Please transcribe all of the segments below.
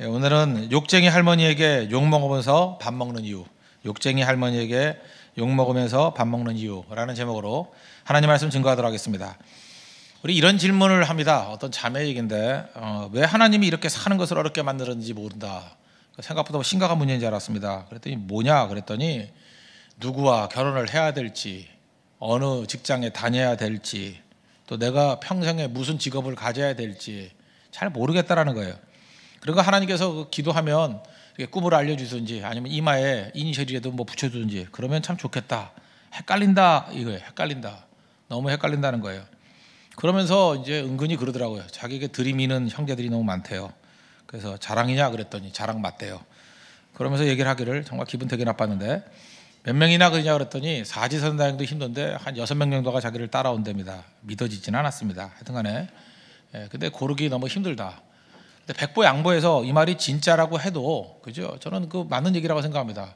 예, 오늘은 욕쟁이 할머니에게 욕 먹으면서 밥 먹는 이유, 욕쟁이 할머니에게 욕 먹으면서 밥 먹는 이유라는 제목으로 하나님 말씀 증거하도록 하겠습니다. 우리 이런 질문을 합니다. 어떤 자매 얘기인데 어, 왜 하나님이 이렇게 사는 것을 어렵게 만드는지 모른다. 그러니까 생각보다 심각한 문제인 줄 알았습니다. 그랬더니 뭐냐 그랬더니 누구와 결혼을 해야 될지 어느 직장에 다녀야 될지 또 내가 평생에 무슨 직업을 가져야 될지 잘 모르겠다라는 거예요. 그리고 하나님께서 그 기도하면 꿈을 알려주든지 아니면 이마에 이니셜이라도 뭐 붙여주든지 그러면 참 좋겠다. 헷갈린다 이거예요. 헷갈린다. 너무 헷갈린다는 거예요. 그러면서 이제 은근히 그러더라고요. 자기에게 들이미는 형제들이 너무 많대요. 그래서 자랑이냐 그랬더니 자랑 맞대요. 그러면서 얘기를 하기를 정말 기분 되게 나빴는데 몇 명이나 그러냐 그랬더니 사지선다행도 힘든데 한 여섯 명 정도가 자기를 따라온답니다. 믿어지진 않았습니다. 하여튼간에 예, 근데 고르기 너무 힘들다. 백보 양보해서 이 말이 진짜라고 해도 그죠? 저는 그 맞는 얘기라고 생각합니다.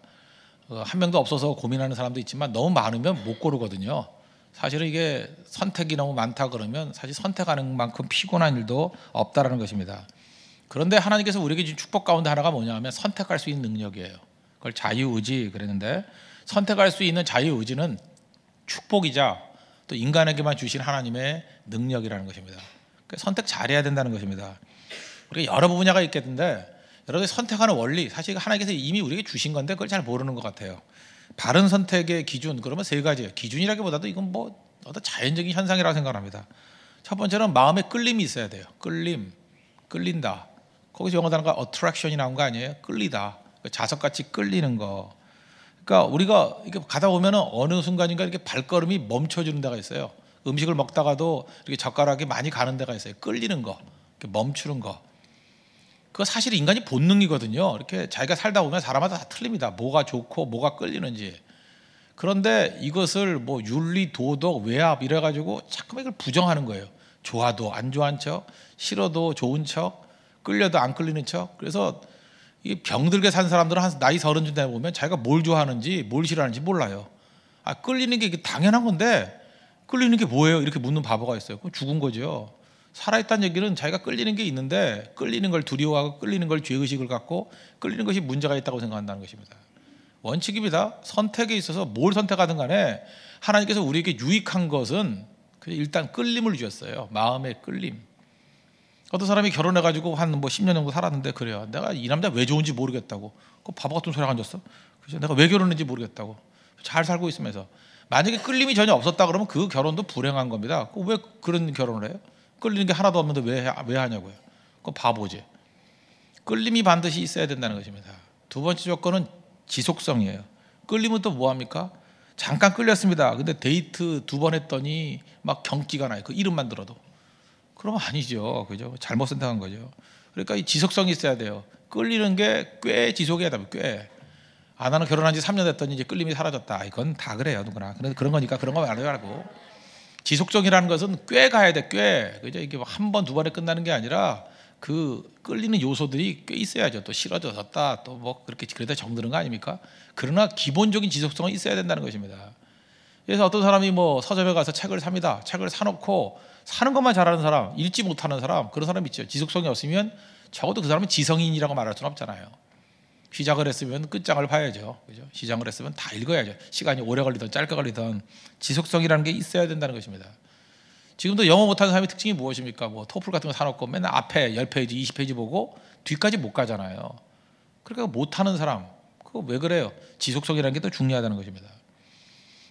어, 한 명도 없어서 고민하는 사람도 있지만 너무 많으면 못 고르거든요. 사실은 이게 선택이 너무 많다 그러면 사실 선택하는 만큼 피곤한 일도 없다라는 것입니다. 그런데 하나님께서 우리에게 준 축복 가운데 하나가 뭐냐하면 선택할 수 있는 능력이에요. 그걸 자유의지 그랬는데 선택할 수 있는 자유의지는 축복이자 또 인간에게만 주신 하나님의 능력이라는 것입니다. 그 선택 잘해야 된다는 것입니다. 우리가 여러 분야가 있겠는데 여러분이 선택하는 원리 사실 하나님께서 이미 우리에게 주신 건데 그걸 잘 모르는 것 같아요. 바른 선택의 기준 그러면 세 가지예요. 기준이라기보다도 이건 뭐 어떤 자연적인 현상이라고 생각합니다. 첫 번째는 마음의 끌림이 있어야 돼요. 끌림, 끌린다. 거기서 영어 단어가 attraction이 나온 거 아니에요? 끌리다. 그 자석같이 끌리는 거. 그러니까 우리가 이렇게 가다 보면은 어느 순간인가 이렇게 발걸음이 멈춰지는 데가 있어요. 음식을 먹다가도 이렇게 젓가락이 많이 가는 데가 있어요. 끌리는 거, 멈추는 거. 그거 사실 인간이 본능이거든요. 이렇게 자기가 살다 보면 사람마다 다 틀립니다. 뭐가 좋고 뭐가 끌리는지. 그런데 이것을 뭐 윤리, 도덕, 외압 이래 가지고 자꾸만 이걸 부정하는 거예요. 좋아도 안 좋아한 척, 싫어도 좋은 척, 끌려도 안 끌리는 척. 그래서 이 병들게 산 사람들은 한 나이 서른쯤 되 보면 자기가 뭘 좋아하는지 뭘 싫어하는지 몰라요. 아 끌리는 게 당연한 건데 끌리는 게 뭐예요? 이렇게 묻는 바보가 있어요. 그 죽은 거죠. 살아있다는 얘기는 자기가 끌리는 게 있는데 끌리는 걸 두려워하고 끌리는 걸 죄의식을 갖고 끌리는 것이 문제가 있다고 생각한다는 것입니다. 원칙입니다. 선택에 있어서 뭘 선택하든 간에 하나님께서 우리에게 유익한 것은 일단 끌림을 주셨어요. 마음의 끌림. 어떤 사람이 결혼해가지고 한 뭐 10년 정도 살았는데 그래요. 내가 이 남자 왜 좋은지 모르겠다고. 그 바보 같은 소리 안 줬어. 그죠? 내가 왜 결혼했는지 모르겠다고. 잘 살고 있으면서. 만약에 끌림이 전혀 없었다 그러면 그 결혼도 불행한 겁니다. 그 왜 그런 결혼을 해요? 끌리는 게 하나도 없는데 왜, 왜 하냐고요. 그 바보지. 끌림이 반드시 있어야 된다는 것입니다. 두 번째 조건은 지속성이에요. 끌리면 또 뭐합니까? 잠깐 끌렸습니다. 근데 데이트 두 번 했더니 막 경기가 나요. 그 이름만 들어도. 그럼 아니죠. 그죠? 잘못 선택한 거죠. 그러니까 이 지속성이 있어야 돼요. 끌리는 게 꽤 지속해야 돼요. 꽤. 아, 나는 결혼한 지 3년 됐더니 이제 끌림이 사라졌다. 아, 이건 다 그래요, 누구나. 그런, 거니까 그런 거 말하라고. 지속적이라는 것은 꽤 가야 돼, 꽤. 그죠? 이게 뭐 한 번, 두 번에 끝나는 게 아니라 그 끌리는 요소들이 꽤 있어야죠. 또 싫어졌다, 또 뭐 그렇게 그러다 정드는 거 아닙니까? 그러나 기본적인 지속성은 있어야 된다는 것입니다. 그래서 어떤 사람이 뭐 서점에 가서 책을 삽니다. 책을 사놓고 사는 것만 잘하는 사람, 읽지 못하는 사람, 그런 사람 있죠. 지속성이 없으면 적어도 그 사람은 지성인이라고 말할 수는 없잖아요. 시작을 했으면 끝장을 봐야죠. 그죠? 시작을 했으면 다 읽어야죠. 시간이 오래 걸리든 짧게 걸리든 지속성이라는 게 있어야 된다는 것입니다. 지금도 영어 못하는 사람의 특징이 무엇입니까? 뭐 토플 같은 거 사놓고 맨날 앞에 10페이지, 20페이지 보고 뒤까지 못 가잖아요. 그러니까 못하는 사람, 그거 왜 그래요? 지속성이라는 게또 중요하다는 것입니다.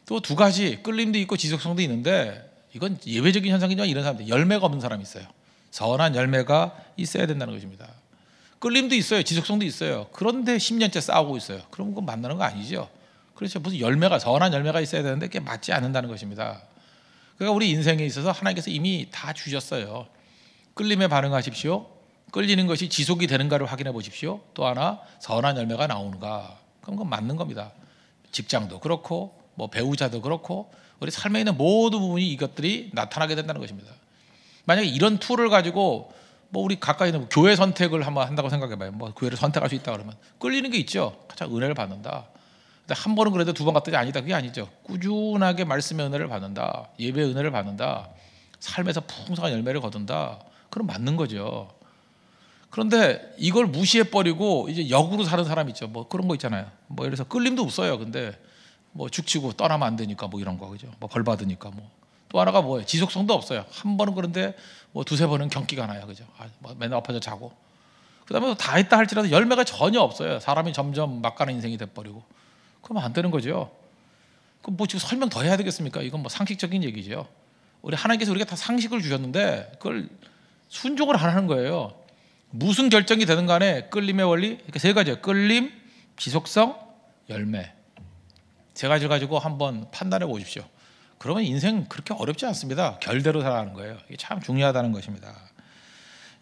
또 두 가지, 끌림도 있고 지속성도 있는데 이건 예외적인 현상이지만 이런 사람들, 열매가 없는 사람이 있어요. 선한 열매가 있어야 된다는 것입니다. 끌림도 있어요. 지속성도 있어요. 그런데 10년째 싸우고 있어요. 그럼 그건 만나는 거 아니죠. 그렇죠. 무슨 열매가 선한 열매가 있어야 되는데 그게 맞지 않는다는 것입니다. 그러니까 우리 인생에 있어서 하나님께서 이미 다 주셨어요. 끌림에 반응하십시오. 끌리는 것이 지속이 되는가를 확인해 보십시오. 또 하나 선한 열매가 나오는가. 그럼 그건 맞는 겁니다. 직장도 그렇고 뭐 배우자도 그렇고 우리 삶에 있는 모든 부분이 이것들이 나타나게 된다는 것입니다. 만약에 이런 툴을 가지고 뭐 우리 가까이 는 교회 선택을 한번 한다고 생각해봐요. 뭐 교회를 선택할 수 있다 그러면 끌리는 게 있죠. 가장 은혜를 받는다. 근데 한 번은 그래도 두번 갔더니 아니다 그게 아니죠. 꾸준하게 말씀의 은혜를 받는다. 예배 은혜를 받는다. 삶에서 풍성한 열매를 거둔다. 그럼 맞는 거죠. 그런데 이걸 무시해 버리고 이제 역으로 사는 사람 있죠. 뭐 그런 거 있잖아요. 뭐 예를 들어서 끌림도 없어요. 근데 뭐 죽치고 떠나면 안 되니까 뭐 이런 거 그죠. 뭐 벌 받으니까 뭐 또 하나가 뭐예요? 지속성도 없어요. 한 번은 그런데 뭐 두세 번은 경기가 나요. 그죠? 아, 뭐 맨날 아파져 자고. 그다음에 다 했다 할지라도 열매가 전혀 없어요. 사람이 점점 막 가는 인생이 돼 버리고. 그러면 안 되는 거죠. 그럼 뭐 지금 설명 더 해야 되겠습니까? 이건 뭐 상식적인 얘기죠. 우리 하나님께서 우리가 다 상식을 주셨는데 그걸 순종을 안 하는 거예요. 무슨 결정이 되는 간에 끌림의 원리 이렇게 세 가지예요. 끌림, 지속성, 열매. 제가 가지고 한번 판단해 보십시오. 그러면 인생 그렇게 어렵지 않습니다. 결대로 살아가는 거예요. 이게 참 중요하다는 것입니다.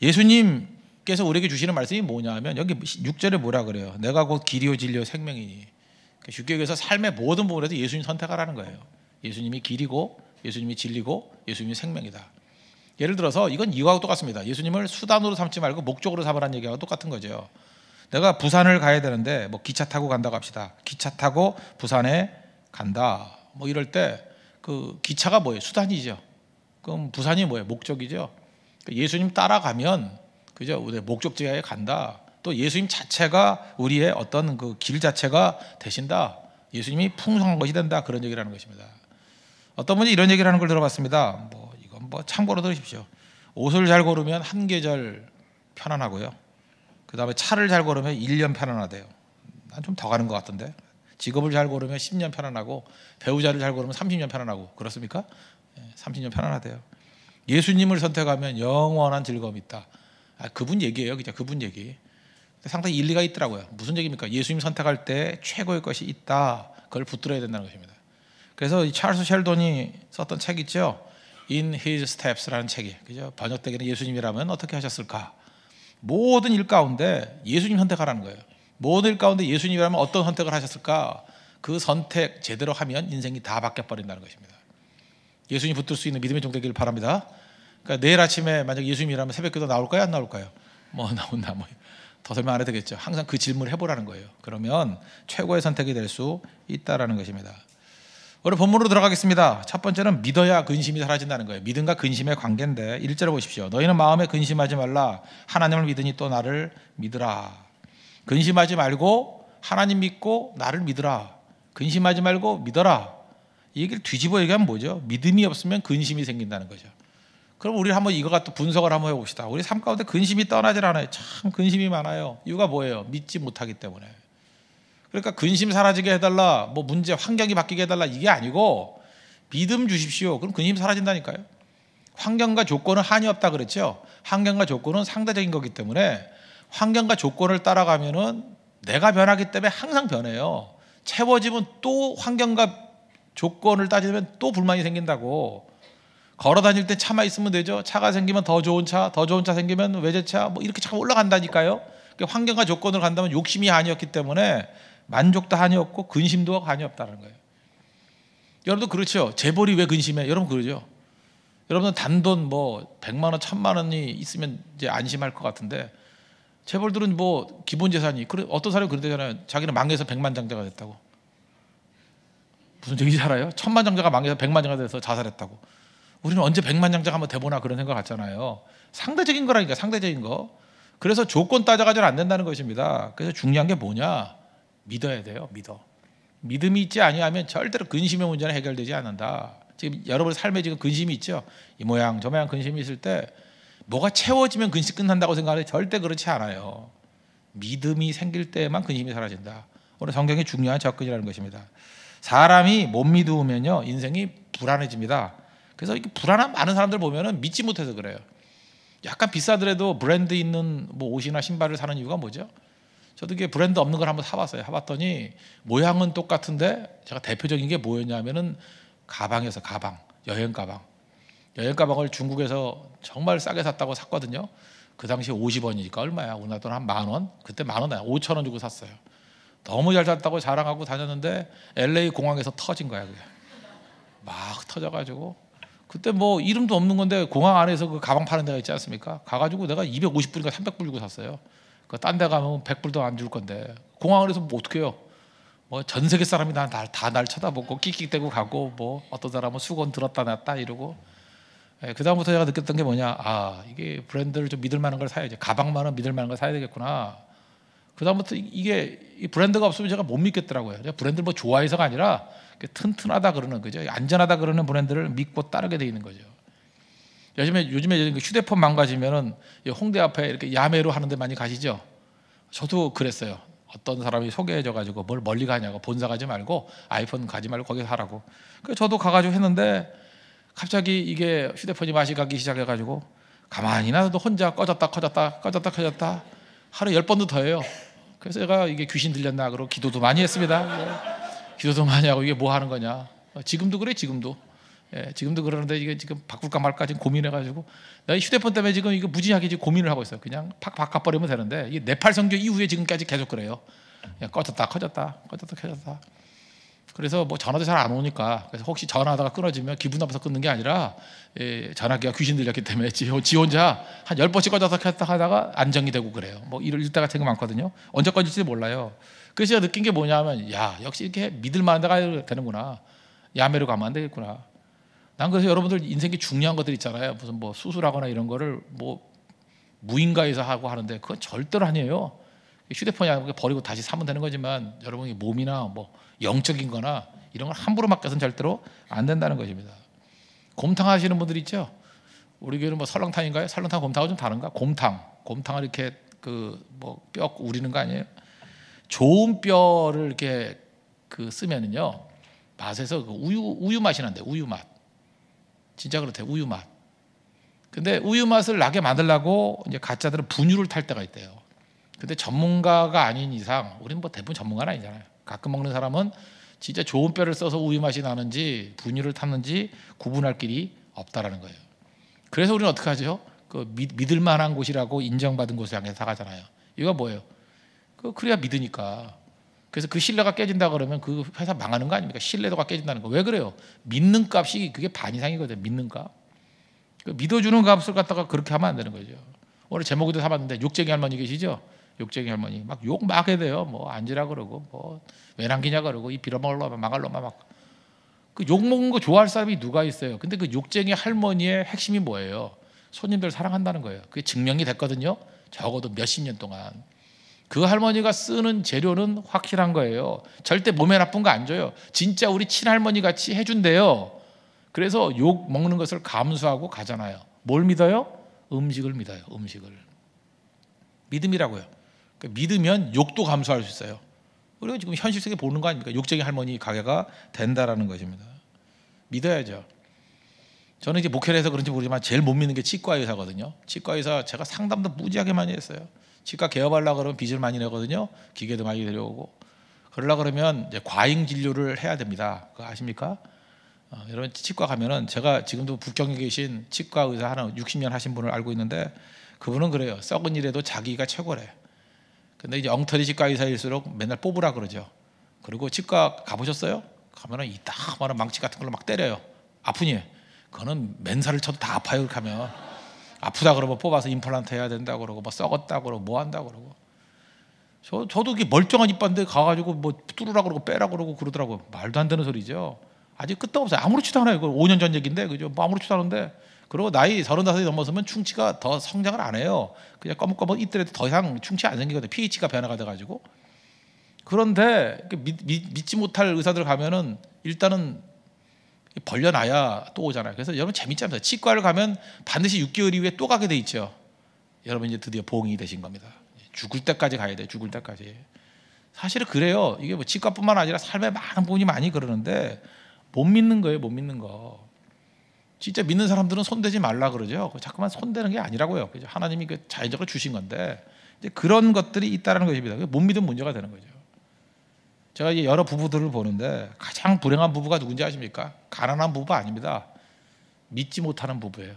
예수님께서 우리에게 주시는 말씀이 뭐냐면 하 여기 6절에 뭐라 그래요? 내가 곧 길이요 진리요 생명이니. 쉽게 그러니까 얘기해서 삶의 모든 부분에서 예수님 선택하라는 거예요. 예수님이 길이고 예수님이 진리고 예수님이 생명이다. 예를 들어서 이건 이거하고 똑같습니다. 예수님을 수단으로 삼지 말고 목적으로 삼으라는 얘기하고 똑같은 거죠. 내가 부산을 가야 되는데 뭐 기차 타고 간다고 합시다. 기차 타고 부산에 간다. 뭐 이럴 때그 기차가 뭐예요? 수단이죠. 그럼 부산이 뭐예요? 목적이죠. 그러니까 예수님 따라가면 그죠? 우리 목적지에 간다. 또 예수님 자체가 우리의 어떤 그 길 자체가 되신다. 예수님이 풍성한 것이 된다. 그런 얘기라는 것입니다. 어떤 분이 이런 얘기를 하는 걸 들어봤습니다. 뭐 이건 뭐 참고로 들으십시오. 옷을 잘 고르면 한 계절 편안하고요. 그다음에 차를 잘 고르면 1년 편안하대요. 난 좀 더 가는 것 같던데. 직업을 잘 고르면 10년 편안하고 배우자를 잘 고르면 30년 편안하고 그렇습니까? 30년 예, 편안하대요. 예수님을 선택하면 영원한 즐거움이 있다. 아, 그분 얘기예요. 그냥 그분 얘기. 상당히 일리가 있더라고요. 무슨 얘기입니까? 예수님 선택할 때 최고의 것이 있다. 그걸 붙들어야 된다는 것입니다. 그래서 이 찰스 셸돈이 썼던 책 있죠. In His Steps라는 책이. 그죠? 번역되기는 예수님이라면 어떻게 하셨을까? 모든 일 가운데 예수님 선택하라는 거예요. 모든 가운데 예수님이라면 어떤 선택을 하셨을까? 그 선택 제대로 하면 인생이 다 바뀌어 버린다는 것입니다. 예수님 붙들 수 있는 믿음의 종되기를 바랍니다. 그러니까 내일 아침에 만약 예수님이라면 새벽기도 나올까요? 안 나올까요? 뭐 나온다 뭐. 더 설명 안 해도 되겠죠. 항상 그 질문을 해보라는 거예요. 그러면 최고의 선택이 될 수 있다라는 것입니다. 오늘 본문으로 들어가겠습니다. 첫 번째는 믿어야 근심이 사라진다는 거예요. 믿음과 근심의 관계인데 일절을 보십시오. 너희는 마음에 근심하지 말라. 하나님을 믿으니 또 나를 믿으라. 근심하지 말고 하나님 믿고 나를 믿으라. 근심하지 말고 믿어라. 이 얘기를 뒤집어 얘기하면 뭐죠? 믿음이 없으면 근심이 생긴다는 거죠. 그럼 우리 한번 이거 갖다 분석을 한번 해봅시다. 우리 삶 가운데 근심이 떠나질 않아요. 참 근심이 많아요. 이유가 뭐예요? 믿지 못하기 때문에. 그러니까 근심 사라지게 해달라, 뭐 문제 환경이 바뀌게 해달라 이게 아니고 믿음 주십시오. 그럼 근심 사라진다니까요. 환경과 조건은 한이 없다 그랬죠. 환경과 조건은 상대적인 거기 때문에 환경과 조건을 따라가면은 내가 변하기 때문에 항상 변해요. 채워지면 또 환경과 조건을 따지면 또 불만이 생긴다고. 걸어 다닐 때 차만 있으면 되죠. 차가 생기면 더 좋은 차, 더 좋은 차 생기면 외제차, 뭐 이렇게 차가 올라간다니까요. 환경과 조건을 간다면 욕심이 한이었기 때문에 만족도 한이 없고 근심도 한이 없다는 거예요. 여러분도 그렇죠. 재벌이 왜 근심해? 여러분 그러죠. 여러분은 단돈 뭐 100만 원, 1000만 원이 있으면 이제 안심할 것 같은데 재벌들은 뭐 기본 재산이 그래 어떤 사람이 그런대잖아요. 자기는 망해서 백만 장자가 됐다고. 무슨 얘기인지 알아요? 천만 장자가 망해서 백만 장자가 돼서 자살했다고. 우리는 언제 백만 장자가 한번 돼보나 그런 생각 같잖아요. 상대적인 거라니까 상대적인 거. 그래서 조건 따져가지는 안 된다는 것입니다. 그래서 중요한 게 뭐냐? 믿어야 돼요. 믿어. 믿음이 있지 아니하면 절대로 근심의 문제는 해결되지 않는다. 지금 여러분 삶에 지금 근심이 있죠. 이 모양 저 모양 근심이 있을 때 뭐가 채워지면 근심 끝난다고 생각하는데 절대 그렇지 않아요. 믿음이 생길 때만 근심이 사라진다. 오늘 성경의 중요한 접근이라는 것입니다. 사람이 못 믿으면요 인생이 불안해집니다. 그래서 이게 불안한 많은 사람들 보면은 믿지 못해서 그래요. 약간 비싸더라도 브랜드 있는 뭐 옷이나 신발을 사는 이유가 뭐죠? 저도 이게 브랜드 없는 걸 한번 사봤어요. 사봤더니 모양은 똑같은데 제가 대표적인 게 뭐였냐면은 가방에서 가방 여행 가방 여행 가방을 중국에서 정말 싸게 샀다고 샀거든요. 그 당시 50원이니까 얼마야? 우리나라 돈한 만 원? 그때 만 원이야. 5천 원 주고 샀어요. 너무 잘 샀다고 자랑하고 다녔는데 LA 공항에서 터진 거야 그게. 막 터져가지고 그때 뭐 이름도 없는 건데 공항 안에서 그 가방 파는 데가 있지 않습니까? 가가지고 내가 250불인가 300불 주고 샀어요. 그딴데 가면 100불도 안 줄 건데 공항 에서뭐 어떻게 해요? 뭐 전 세계 사람이 다날 다 쳐다보고 끼끼대고 가고 뭐 어떤 사람은 수건 들었다 놨다 이러고 예, 그 다음부터 제가 느꼈던 게 뭐냐? 아 이게 브랜드를 좀 믿을 만한 걸 사야지. 가방만은 믿을 만한 걸 사야 되겠구나. 그 다음부터 이게 브랜드가 없으면 제가 못 믿겠더라고요. 제가 브랜드를 뭐 좋아해서가 아니라 튼튼하다 그러는 거죠. 안전하다 그러는 브랜드를 믿고 따르게 돼 있는 거죠. 요즘에 요즘에 그 휴대폰 망가지면은 홍대 앞에 이렇게 야매로 하는데 많이 가시죠. 저도 그랬어요. 어떤 사람이 소개해줘 가지고 뭘 멀리 가냐고 본사 가지 말고 아이폰 가지 말고 거기 서하라고그 저도 가가지고 했는데 갑자기 이게 휴대폰이 맛이 가기 시작해가지고 가만히 나도 혼자 꺼졌다 커졌다 꺼졌다 커졌다 하루 열 번도 더해요. 그래서 제가 이게 귀신 들렸나 그러고 기도도 많이 했습니다. 예. 기도도 많이 하고 이게 뭐 하는 거냐. 지금도 그래 지금도. 예, 지금도 그러는데 이게 지금 바꿀까 말까 지금 고민해가지고 나 휴대폰 때문에 지금 이거 무지하게 지금 고민을 하고 있어요. 그냥 팍 바꿔버리면 되는데 이게 네팔 선교 이후에 지금까지 계속 그래요. 꺼졌다 커졌다 꺼졌다 커졌다 그래서 뭐 전화도 잘 안 오니까 그래서 혹시 전화하다가 끊어지면 기분 나빠서 끊는 게 아니라 예, 전화기가 귀신 들렸기 때문에 지, 지 혼자 한 열 번씩 꺼져서 켰다 하다가 안정이 되고 그래요. 뭐 이럴 때가 되게 많거든요. 언제 꺼질지 몰라요. 그래서 제가 느낀 게 뭐냐면 야 역시 이렇게 믿을 만한 데가 되는구나. 야매로 가면 안 되겠구나. 난 그래서 여러분들 인생에 중요한 것들 있잖아요. 무슨 뭐 수술하거나 이런 거를 뭐 무인가에서 하고 하는데 그건 절대로 아니에요. 휴대폰이 아니고 버리고 다시 사면 되는 거지만 여러분이 몸이나 뭐 영적인 거나 이런 걸 함부로 맡겨서는 절대로 안 된다는 것입니다. 곰탕 하시는 분들 있죠? 우리 교회는 뭐 설렁탕인가요? 설렁탕 곰탕하고 좀 다른가? 곰탕. 곰탕을 이렇게 그뭐뼈 우리는 거 아니에요? 좋은 뼈를 이렇게 그 쓰면은요. 맛에서 그 우유 우유 맛이 난대. 우유 맛. 진짜 그렇대. 우유 맛. 근데 우유 맛을 나게 만들라고 이제 가짜들은 분유를 탈 때가 있대요. 근데 전문가가 아닌 이상 우리는 뭐 대부분 전문가는 아니잖아요. 가끔 먹는 사람은 진짜 좋은 뼈를 써서 우유 맛이 나는지 분유를 탔는지 구분할 길이 없다라는 거예요. 그래서 우리는 어떻게 하죠? 그 믿, 을 만한 곳이라고 인정받은 곳을 향해서 사가잖아요. 이거 뭐예요? 그 그래야 믿으니까. 그래서 그 신뢰가 깨진다 그러면 그 회사 망하는 거 아닙니까? 신뢰도가 깨진다는 거. 왜 그래요? 믿는 값이 그게 반 이상이거든요. 믿는 값. 그 믿어주는 값을 갖다가 그렇게 하면 안 되는 거죠. 오늘 제목에도 사봤는데 육쟁이 할머니 계시죠? 욕쟁이 할머니 막 욕막 해야 돼요. 뭐 앉으라 그러고 뭐왜 남기냐 그러고 이 빌어먹을 놈아 망할 놈아 막. 그 욕 먹은 거 좋아할 사람이 누가 있어요. 근데 그 욕쟁이 할머니의 핵심이 뭐예요? 손님들 사랑한다는 거예요. 그게 증명이 됐거든요. 적어도 몇 십 년 동안. 그 할머니가 쓰는 재료는 확실한 거예요. 절대 몸에 나쁜 거 안 줘요. 진짜 우리 친할머니 같이 해준대요. 그래서 욕 먹는 것을 감수하고 가잖아요. 뭘 믿어요? 음식을 믿어요. 음식을. 믿음이라고요. 그러니까 믿으면 욕도 감수할 수 있어요. 우리가 지금 현실 세계 보는 거 아닙니까? 욕쟁이 할머니 가게가 된다라는 것입니다. 믿어야죠. 저는 이제 목회를 해서 그런지 모르지만 제일 못 믿는 게 치과 의사거든요. 치과 의사 제가 상담도 무지하게 많이 했어요. 치과 개업하려 그러면 빚을 많이 내거든요. 기계도 많이 들려오고 그러려 그러면 이제 과잉 진료를 해야 됩니다. 그거 아십니까? 어, 여러분 치과 가면은 제가 지금도 북경에 계신 치과 의사 하나 60년 하신 분을 알고 있는데 그분은 그래요. 썩은 일에도 자기가 최고래. 근데 이제 엉터리 치과 의사일수록 맨날 뽑으라 그러죠. 그리고 치과 가보셨어요? 가면은 이따만한 망치 같은 걸로 막 때려요. 아프니? 그거는 맨살을 쳐도 다 아파요. 이렇게 하면 아프다 그러면 뽑아서 임플란트 해야 된다 그러고 뭐 썩었다 그러고 뭐 한다 그러고. 저 저도 그 멀쩡한 이빠인데 가가지고 뭐 뚫으라 그러고 빼라 그러고 그러더라고 말도 안 되는 소리죠. 아직 끝도 없어요. 아무렇지도 않아요. 그 5년 전 얘기인데 그죠? 뭐 아무렇지도 않은데 그리고 나이 35이 넘어서면 충치가 더 성장을 안 해요. 그냥 꺼뭇꺼 있더라도 더 이상 충치 안 생기거든요. pH가 변화가 돼가지고. 그런데 그 믿, 지 못할 의사들 가면은 일단은 벌려놔야 또 오잖아요. 그래서 여러분 재밌지 않습 치과를 가면 반드시 6개월 이후에 또 가게 돼 있죠. 여러분 이제 드디어 보응이 되신 겁니다. 죽을 때까지 가야 돼. 죽을 때까지. 사실은 그래요. 이게 뭐 치과뿐만 아니라 삶의 많은 부분이 많이 그러는데 못 믿는 거예요. 못 믿는 거. 진짜 믿는 사람들은 손대지 말라 그러죠. 그 자꾸만 손대는 게 아니라고요. 그죠? 하나님이 그 자연적으로 주신 건데 이제 그런 것들이 있다라는 것입니다. 그 못 믿은 문제가 되는 거죠. 제가 이제 여러 부부들을 보는데 가장 불행한 부부가 누군지 아십니까? 가난한 부부 아닙니다. 믿지 못하는 부부예요.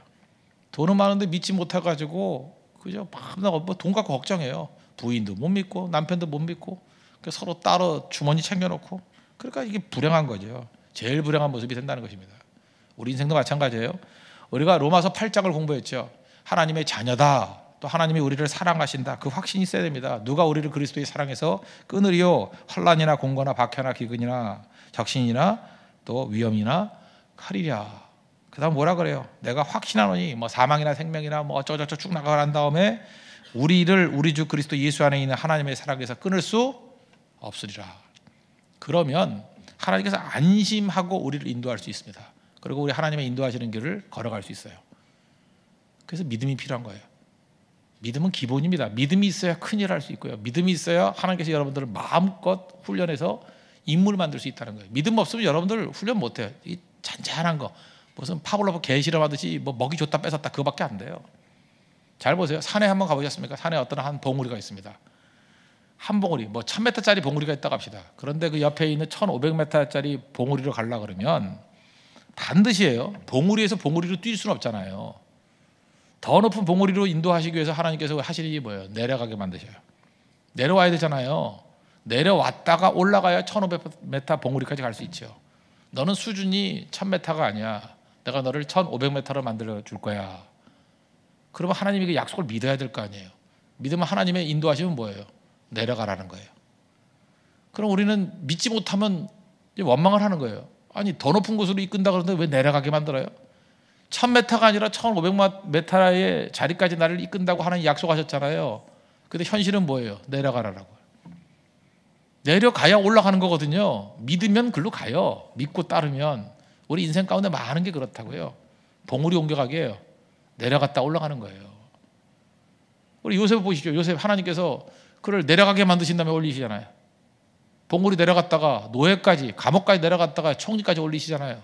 돈은 많은데 믿지 못해가지고 그죠? 막돈 뭐 갖고 걱정해요. 부인도 못 믿고 남편도 못 믿고 그 서로 따로 주머니 챙겨놓고 그러니까 이게 불행한 거죠. 제일 불행한 모습이 된다는 것입니다. 우리 인생도 마찬가지예요. 우리가 로마서 8장을 공부했죠. 하나님의 자녀다. 또 하나님이 우리를 사랑하신다. 그 확신이 있어야 됩니다. 누가 우리를 그리스도의 사랑에서 끊으리요? 환란이나 공고나 박해나 기근이나 적신이나 또 위험이나 칼이랴. 그다음 뭐라 그래요? 내가 확신하노니 뭐 사망이나 생명이나 뭐 어쩌저쩌 쭉 나가란 다음에 우리를 우리 주 그리스도 예수 안에 있는 하나님의 사랑에서 끊을 수 없으리라. 그러면 하나님께서 안심하고 우리를 인도할 수 있습니다. 그리고 우리 하나님의 인도하시는 길을 걸어갈 수 있어요. 그래서 믿음이 필요한 거예요. 믿음은 기본입니다. 믿음이 있어야 큰일 할수 있고요. 믿음이 있어야 하나님께서 여러분들을 마음껏 훈련해서 인물을 만들 수 있다는 거예요. 믿음 없으면 여러분들 훈련 못 해요. 이 잔잔한 거. 무슨 파블로브 개시름 하듯이 뭐 먹이 줬다 뺏었다 그거밖에 안 돼요. 잘 보세요. 산에 한번 가보셨습니까? 산에 어떤 한 봉우리가 있습니다. 한 봉우리, 뭐 1000m짜리 봉우리가 있다고 합시다. 그런데 그 옆에 있는 1500m짜리 봉우리로 가려 그러면 반드시예요. 봉우리에서 봉우리로 뛸 수는 없잖아요. 더 높은 봉우리로 인도하시기 위해서 하나님께서 하실 일이 뭐예요? 내려가게 만드셔요. 내려와야 되잖아요. 내려왔다가 올라가야 1500m 봉우리까지 갈 수 있죠. 너는 수준이 1000m가 아니야. 내가 너를 1500m로 만들어 줄 거야. 그러면 하나님이 그 약속을 믿어야 될 거 아니에요. 믿으면 하나님의 인도하시면 뭐예요? 내려가라는 거예요. 그럼 우리는 믿지 못하면 원망을 하는 거예요. 아니 더 높은 곳으로 이끈다 그러는데 왜 내려가게 만들어요? 1000m가 아니라 1500m의 자리까지 나를 이끈다고 하는 약속하셨잖아요. 근데 현실은 뭐예요? 내려가라라고. 내려가야 올라가는 거거든요. 믿으면 글로 가요. 믿고 따르면 우리 인생 가운데 많은 게 그렇다고요. 봉우리 옮겨가게 해요. 내려갔다 올라가는 거예요. 우리 요셉 보시죠. 요셉 하나님께서 그를 내려가게 만드신 다음에 올리시잖아요. 동굴이 내려갔다가 노예까지 감옥까지 내려갔다가 총리까지 올리시잖아요.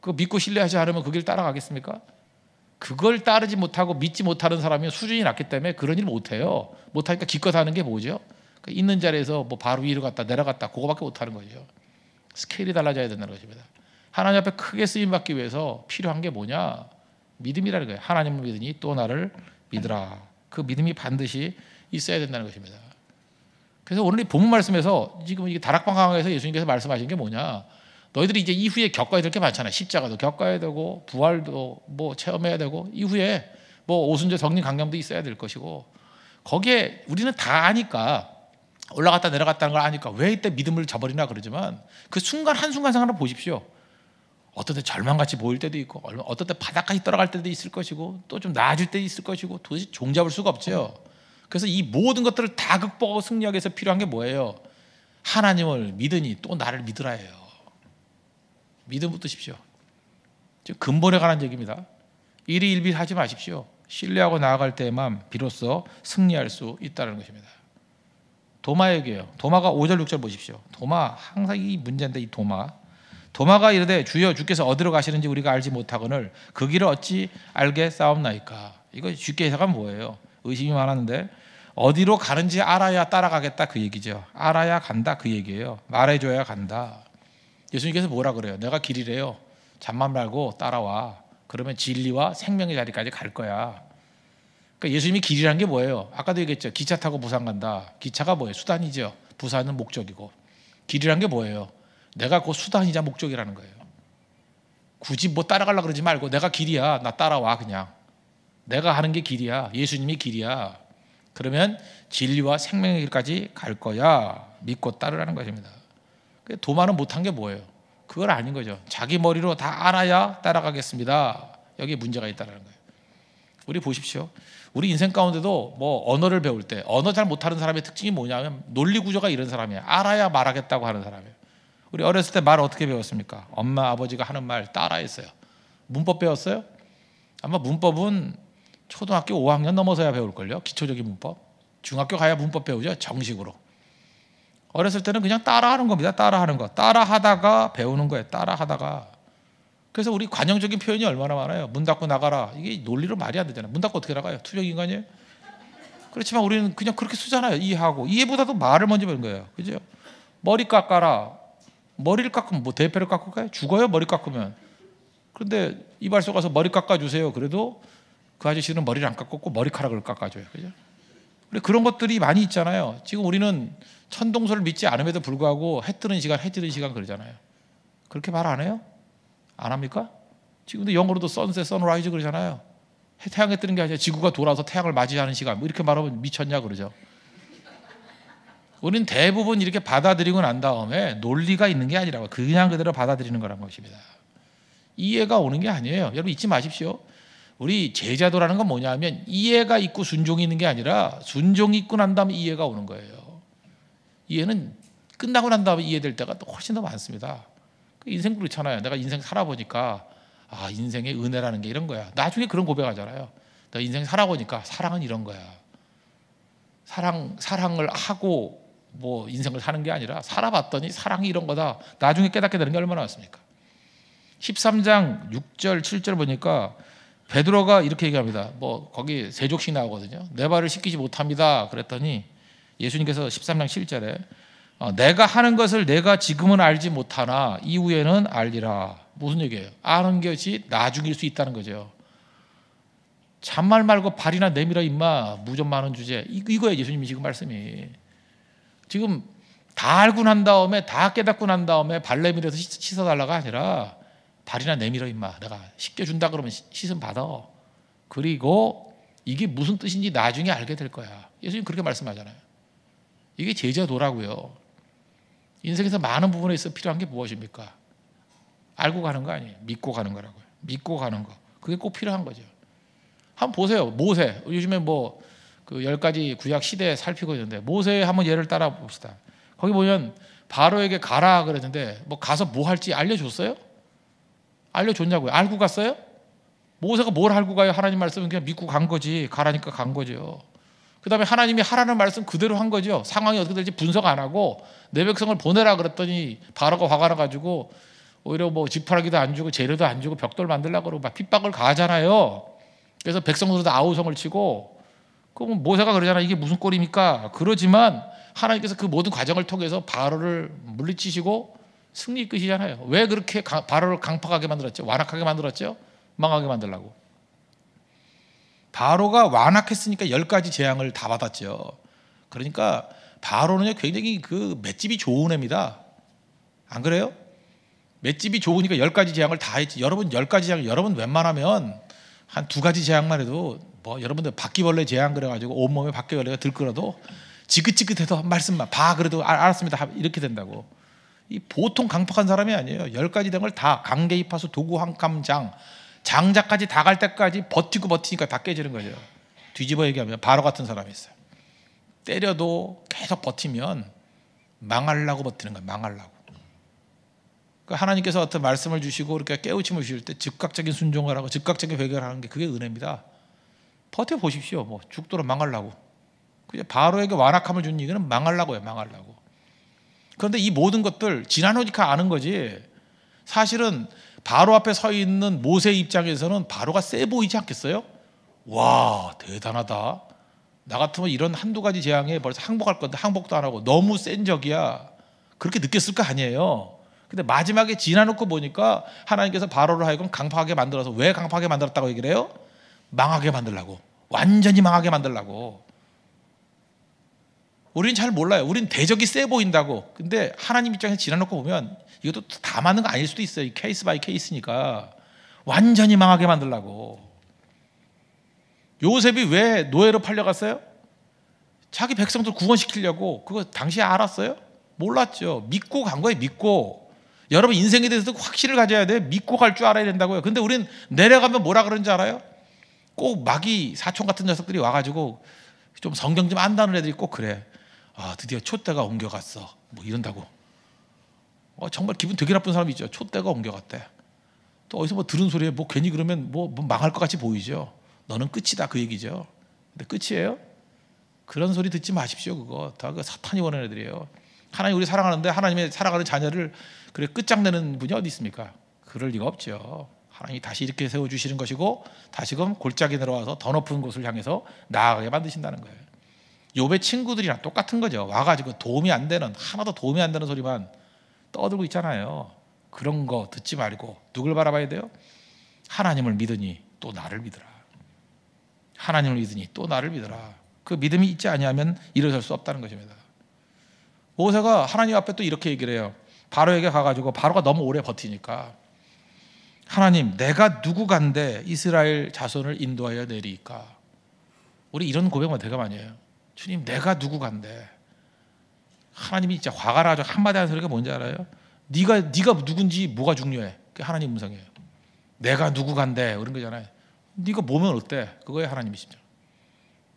그거 믿고 신뢰하지 않으면 그길 따라가겠습니까? 그걸 따르지 못하고 믿지 못하는 사람이 수준이 낮기 때문에 그런 일 못해요. 못하니까 기껏 하는 게 뭐죠? 그 있는 자리에서 뭐 바로 위로 갔다 내려갔다 그거밖에 못하는 거죠. 스케일이 달라져야 된다는 것입니다. 하나님 앞에 크게 쓰임 받기 위해서 필요한 게 뭐냐? 믿음이라는 거예요. 하나님을 믿으니 또 나를 믿으라. 그 믿음이 반드시 있어야 된다는 것입니다. 그래서 오늘 이 본문 말씀에서 지금 이 다락방 강에서 예수님께서 말씀하신 게 뭐냐? 너희들이 이제 이후에 겪어야 될 게 많잖아. 요 십자가도 겪어야 되고 부활도 뭐 체험해야 되고 이후에 뭐 오순절 성령 강염도 있어야 될 것이고 거기에 우리는 다 아니까 올라갔다 내려갔다는 걸 아니까 왜 이때 믿음을 저버리나 그러지만 그 순간 한 순간 상으로 보십시오. 어떤 때 절망같이 보일 때도 있고 어떤 때 바닥까지 떨어갈 때도 있을 것이고 또 좀 나아질 때도 있을 것이고 도대체 종잡을 수가 없죠. 그래서 이 모든 것들을 다 극복하고 승리하기 위해서 필요한 게 뭐예요? 하나님을 믿으니 또 나를 믿으라 해요. 믿음 붙으십시오. 근본에 관한 얘기입니다. 일희일비 하지 마십시오. 신뢰하고 나아갈 때만 비로소 승리할 수 있다는 것입니다. 도마 얘기요 도마가 5절 6절 보십시오. 도마 항상 이 문제인데 이 도마. 도마가 이르되 주여 주께서 어디로 가시는지 우리가 알지 못하거늘 그 길을 어찌 알게 싸움나이까. 이거 쉽게 해석하면 뭐예요? 의심이 많았는데 어디로 가는지 알아야 따라가겠다 그 얘기죠. 알아야 간다 그 얘기예요. 말해줘야 간다. 예수님께서 뭐라 그래요? 내가 길이래요. 잠만 말고 따라와. 그러면 진리와 생명의 자리까지 갈 거야. 그러니까 예수님이 길이란 게 뭐예요? 아까도 얘기했죠. 기차 타고 부산 간다. 기차가 뭐예요? 수단이죠. 부산은 목적이고. 길이란 게 뭐예요? 내가 그 수단이자 목적이라는 거예요. 굳이 뭐 따라가려고 그러지 말고 내가 길이야. 나 따라와 그냥. 내가 하는 게 길이야. 예수님이 길이야. 그러면 진리와 생명의 길까지 갈 거야. 믿고 따르라는 것입니다. 도마는 못한 게 뭐예요? 그걸 아닌 거죠. 자기 머리로 다 알아야 따라가겠습니다. 여기 문제가 있다는 거예요. 우리 보십시오. 우리 인생 가운데도 뭐 언어를 배울 때 언어 잘 못하는 사람의 특징이 뭐냐면 논리 구조가 이런 사람이에요. 알아야 말하겠다고 하는 사람이에요. 우리 어렸을 때 말 어떻게 배웠습니까? 엄마 아버지가 하는 말 따라했어요. 문법 배웠어요? 아마 문법은 초등학교 5학년 넘어서야 배울걸요. 기초적인 문법. 중학교 가야 문법 배우죠. 정식으로. 어렸을 때는 그냥 따라하는 겁니다. 따라하는 거. 따라하다가 배우는 거예요. 따라하다가. 그래서 우리 관용적인 표현이 얼마나 많아요. 문 닫고 나가라. 이게 논리로 말이 안 되잖아요. 문 닫고 어떻게 나가요? 투병인간이에요? 그렇지만 우리는 그냥 그렇게 쓰잖아요. 이해하고. 이해보다도 말을 먼저 배는 거예요. 그죠? 머리 깎아라. 머리를 깎으면 뭐 대패를 깎을까요? 죽어요. 머리 깎으면. 그런데 이발소 가서 머리 깎아주세요. 그래도 그 아저씨는 머리를 안 깎았고 머리카락을 깎아줘요. 그죠? 그런 것들이 많이 있잖아요. 지금 우리는 천동설을 믿지 않음에도 불구하고 해 뜨는 시간, 해 지는 시간 그러잖아요. 그렇게 말 안 해요? 안 합니까? 지금도 영어로도 선셋, 선라이즈 그러잖아요. 해 태양에 뜨는 게 아니라 지구가 돌아서 태양을 맞이하는 시간. 뭐 이렇게 말하면 미쳤냐 그러죠. 우리는 대부분 이렇게 받아들이고 난 다음에 논리가 있는 게 아니라 그냥 그대로 받아들이는 거란 것입니다. 이해가 오는 게 아니에요. 여러분 잊지 마십시오. 우리 제자도라는 건 뭐냐 하면 이해가 있고 순종이 있는 게 아니라 순종이 있고 난 다음에 이해가 오는 거예요. 이해는 끝나고 난 다음에 이해될 때가 훨씬 더 많습니다. 그 인생 그렇잖아요. 내가 인생 살아보니까 아, 인생의 은혜라는 게 이런 거야. 나중에 그런 고백하잖아요. 나 인생 살아보니까 사랑은 이런 거야. 사랑, 사랑을 하고 뭐 인생을 사는 게 아니라 살아봤더니 사랑이 이런 거다. 나중에 깨닫게 되는 게 얼마나 많습니까? 13장 6절, 7절 보니까 베드로가 이렇게 얘기합니다. 뭐 거기 세 족씩 나오거든요. 내 발을 씻기지 못합니다. 그랬더니 예수님께서 13장 7절에 어, 내가 하는 것을 내가 지금은 알지 못하나 이후에는 알리라. 무슨 얘기예요? 아는 것이 나중일 수 있다는 거죠. 잔말 말고 발이나 내밀어 임마 무좀 많은 주제 이거예요 예수님이 지금 말씀이 지금 다 알고 난 다음에 다 깨닫고 난 다음에 발 내밀어서 씻어달라가 아니라 발이나 내밀어 임마. 내가 씻겨준다 그러면 씻음 받아. 그리고 이게 무슨 뜻인지 나중에 알게 될 거야. 예수님 그렇게 말씀하잖아요. 이게 제자도라고요. 인생에서 많은 부분에 있어 필요한 게 무엇입니까? 알고 가는 거 아니에요. 믿고 가는 거라고요. 믿고 가는 거. 그게 꼭 필요한 거죠. 한번 보세요. 모세. 요즘에 뭐 그 열 가지 구약 시대에 살피고 있는데 모세 한번 예를 따라 봅시다. 거기 보면 바로에게 가라 그랬는데 뭐 가서 뭐 할지 알려줬어요? 알려줬냐고요. 알고 갔어요? 모세가 뭘 알고 가요? 하나님 말씀은 그냥 믿고 간 거지. 가라니까 간 거죠. 그 다음에 하나님이 하라는 말씀 그대로 한 거죠. 상황이 어떻게 될지 분석 안 하고 내 백성을 보내라 그랬더니 바로가 화가 나가지고 오히려 뭐 지푸라기도 안 주고 재료도 안 주고 벽돌 만들라 그러고 막 핍박을 가하잖아요. 그래서 백성으로도 아우성을 치고 그럼 모세가 그러잖아. 이게 무슨 꼴입니까? 그러지만 하나님께서 그 모든 과정을 통해서 바로를 물리치시고 승리 끝이잖아요. 왜 그렇게 바로를 강팍하게 만들었죠? 완악하게 만들었죠? 망하게 만들라고. 바로가 완악했으니까 열 가지 재앙을 다 받았죠. 그러니까 바로는요 굉장히 그 맷집이 좋은 애입니다. 안 그래요? 맷집이 좋으니까 열 가지 재앙을 다 했지. 여러분 열 가지 재앙 여러분 웬만하면 한 두 가지 재앙만 해도 뭐 여러분들 바퀴벌레 재앙 그래가지고 온몸에 바퀴벌레가 들끓어도 지긋지긋해도 말씀만 봐 그래도 아, 알았습니다 이렇게 된다고. 이 보통 강팍한 사람이 아니에요. 열 가지 된 걸 다 강계 입하수 도구 한감장 장자까지 다 갈 때까지 버티고 버티니까 다 깨지는 거죠. 뒤집어 얘기하면 바로 같은 사람이 있어요. 때려도 계속 버티면 망할라고 버티는 거예요. 망할라고. 그러니까 하나님께서 어떤 말씀을 주시고 이렇게 깨우침을 주실 때 즉각적인 순종을 하고 즉각적인 회개를 하는 게 그게 은혜입니다. 버텨 보십시오. 뭐 죽도록 망할라고. 그냥 바로에게 완악함을 준 이유는 망할라고요. 망할라고. 그런데 이 모든 것들 지나노니까 아는 거지. 사실은 바로 앞에 서 있는 모세 입장에서는 바로가 세 보이지 않겠어요? 와, 대단하다. 나 같으면 이런 한두 가지 재앙에 벌써 항복할 건데 항복도 안 하고 너무 센 적이야. 그렇게 느꼈을 거 아니에요. 근데 마지막에 지나놓고 보니까 하나님께서 바로를 하여금 강파하게 만들어서 왜 강파하게 만들었다고 얘기를 해요? 망하게 만들라고. 완전히 망하게 만들라고. 우리는 잘 몰라요. 우리는 대적이 세 보인다고. 근데 하나님 입장에서 지나놓고 보면 이것도 다 맞는 거 아닐 수도 있어요. 케이스 바이 케이스니까. 완전히 망하게 만들라고. 요셉이 왜 노예로 팔려갔어요? 자기 백성들 구원시키려고. 그거 당시에 알았어요? 몰랐죠. 믿고 간 거예요. 믿고. 여러분 인생에 대해서도 확신을 가져야 돼 믿고 갈 줄 알아야 된다고요. 근데 우린 내려가면 뭐라 그런지 알아요? 꼭 마귀 사촌 같은 녀석들이 와가지고 좀 성경 좀 안다는 애들이 꼭 그래. 아 드디어 촛대가 옮겨갔어 뭐 이런다고 어, 정말 기분 되게 나쁜 사람이 있죠 촛대가 옮겨갔대 또 어디서 뭐 들은 소리에 뭐 괜히 그러면 뭐, 뭐 망할 것 같이 보이죠 너는 끝이다 그 얘기죠 근데 끝이에요 그런 소리 듣지 마십시오 그거 다 그 사탄이 원하는 애들이에요 하나님 우리 사랑하는데 하나님의 사랑하는 자녀를 그래 끝장내는 분이 어디 있습니까 그럴 리가 없죠 하나님 다시 이렇게 세워주시는 것이고 다시금 골짜기 내려와서 더 높은 곳을 향해서 나아가게 만드신다는 거예요 요배 친구들이랑 똑같은 거죠. 와가지고 도움이 안 되는 하나도 도움이 안 되는 소리만 떠들고 있잖아요. 그런 거 듣지 말고 누굴 바라봐야 돼요? 하나님을 믿으니 또 나를 믿으라. 하나님을 믿으니 또 나를 믿으라. 그 믿음이 있지 아니하면 일어설 수 없다는 것입니다. 모세가 하나님 앞에 또 이렇게 얘기를 해요. 바로에게 가가지고 바로가 너무 오래 버티니까 하나님 내가 누구간데 이스라엘 자손을 인도하여 내리까 우리 이런 고백 만 되게 많이 해요. 주님 내가 누구간데 하나님이 진짜 화가 나죠 한마디 하는 소리가 뭔지 알아요? 네가 네가 누군지 뭐가 중요해? 그게 하나님 음성이에요. 내가 누구간데 그런 거잖아요. 네가 보면 어때? 그거에 하나님이시죠.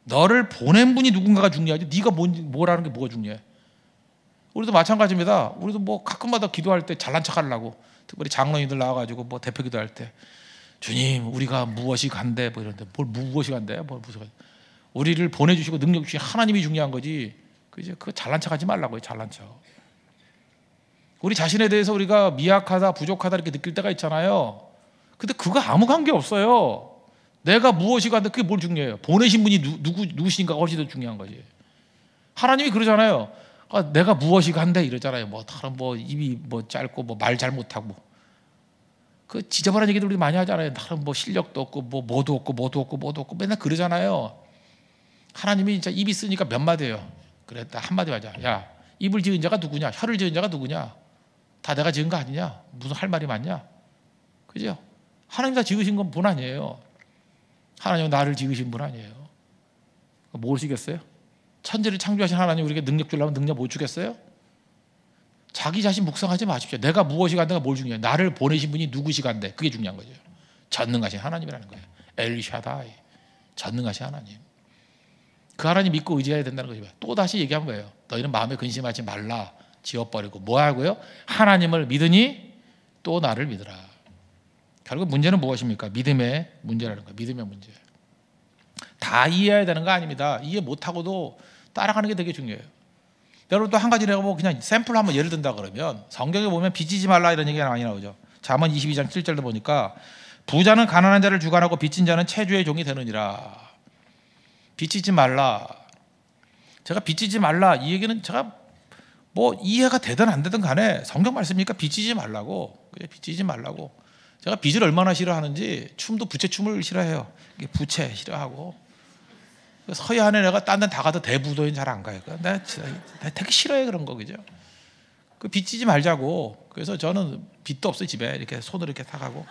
너를 보낸 분이 누군가가 중요하지. 네가 뭔지 뭐라는 게 뭐가 중요해? 우리도 마찬가지입니다. 우리도 뭐 가끔마다 기도할 때 잘난 척하려고 특별히 장로님들 나와가지고 뭐 대표 기도할 때 주님 우리가 무엇이 간대 뭐 이런데 뭘 무엇이 간대 뭘 무슨 우리를 보내주시고 능력 주신 하나님이 중요한 거지. 그죠? 그거 잘난 척 하지 말라고요, 잘난 척. 우리 자신에 대해서 우리가 미약하다, 부족하다 이렇게 느낄 때가 있잖아요. 근데 그거 아무 관계 없어요. 내가 무엇이고 한데 그게 뭘 중요해요? 보내신 분이 누, 구 누구신가 훨씬 더 중요한 거지. 하나님이 그러잖아요. 아, 내가 무엇이고 한데 이러잖아요. 뭐, 다른 뭐, 입이 뭐 짧고 뭐 말 잘 못하고. 그 지저분한 얘기들 우리 많이 하잖아요. 다른 뭐 실력도 없고 뭐 뭐도 없고 뭐도 없고 뭐도 없고 맨날 그러잖아요. 하나님이 진짜 입이 쓰니까 몇 마디예요. 그랬다 한마디 하자. 야, 입을 지은 자가 누구냐? 혀를 지은 자가 누구냐? 다 내가 지은 거 아니냐? 무슨 할 말이 많냐? 그죠? 하나님 다 지으신 건분 아니에요. 하나님 나를 지으신 분 아니에요. 뭘 시겠어요? 천지를 창조하신 하나님 우리에게 능력 주려면 능력 못 주겠어요? 자기 자신 묵상하지 마십시오. 내가 무엇이 간다가 뭘 중요해? 나를 보내신 분이 누구시간데 그게 중요한 거죠. 전능하신 하나님이라는 거예요. 엘샤다이 전능하신 하나님. 그 하나님 믿고 의지해야 된다는 것입니또 다시 얘기한 거예요. 너희는 마음에 근심하지 말라. 지워버리고 뭐 하고요? 하나님을 믿으니 또 나를 믿으라. 결국 문제는 무엇입니까? 믿음의 문제라는 거예요. 믿음의 문제. 다 이해해야 되는 거 아닙니다. 이해 못하고도 따라가는 게 되게 중요해요. 여러분 또 한 가지 내가 뭐 그냥 샘플 한번 예를 든다 그러면 성경에 보면 빚지지 말라 이런 얘기가 많이 나오죠. 잠언 22장 7절도 보니까 부자는 가난한 자를 주관하고 빚진 자는 체주의 종이 되느니라. 비치지 말라. 제가 비치지 말라 이 얘기는 제가 뭐 이해가 되든 안 되든 간에 성경 말씀이니까 비치지 말라고 비치지 말라고 제가 빚을 얼마나 싫어하는지 춤도 부채춤을 싫어해요. 부채 싫어하고 그 서해안에 내가 딴데다 가도 대부도인 잘 안 가요. 내가 되게 싫어해 그런 거 그죠. 그 빚지지 말자고. 그래서 저는 빚도 없어요 집에 이렇게 손으로 이렇게 타가고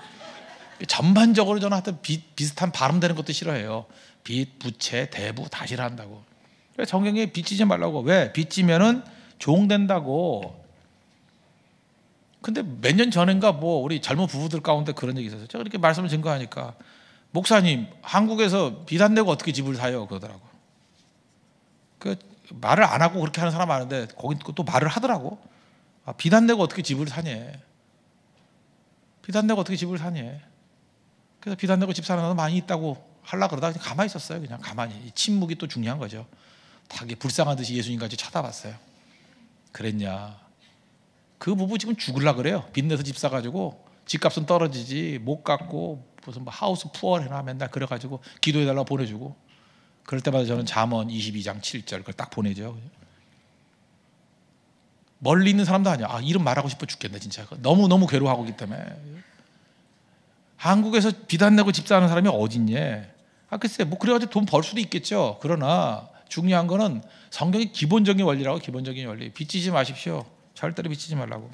전반적으로 저는 하여튼 비, 비슷한 발음되는 것도 싫어해요. 빚, 부채, 대부 다시어한다고 성경에 빚지지 말라고. 왜? 빚지면은 종된다고. 근데 몇 년 전인가 뭐 우리 젊은 부부들 가운데 그런 얘기 있어요 제가 이렇게 말씀을 증거하니까 목사님 한국에서 빚 안 내고 어떻게 집을 사요 그러더라고. 그 말을 안 하고 그렇게 하는 사람 많은데 거기 또 말을 하더라고. 아, 빚안 내고 어떻게 집을 사냐. 빚안 내고 어떻게 집을 사냐. 그래서 빚 안 내고 집 사는 사람 많이 있다고 하려 그러다 그냥 가만히 있었어요. 그냥 가만히. 침묵이 또 중요한 거죠. 다게 불쌍한 듯이 예수님까지 쳐다봤어요. 그랬냐? 그 부부 지금 죽을라 그래요. 빚내서 집 사가지고 집값은 떨어지지 못 갖고 무슨 뭐 하우스 푸어해나 맨날 그래가지고 기도해달라 고 보내주고 그럴 때마다 저는 잠언 22장 7절 그걸 딱 보내죠. 멀리 있는 사람도 아니야. 아 이름 말하고 싶어 죽겠네 진짜. 너무 너무 괴로워하고 있기 때문에 한국에서 비단 내고 집 사는 하 사람이 어딨냐? 아, 글쎄, 뭐, 그래가지고 돈 벌 수도 있겠죠. 그러나 중요한 거는 성경의 기본적인 원리라고, 기본적인 원리. 빚지지 마십시오. 절대로 빚지지 말라고.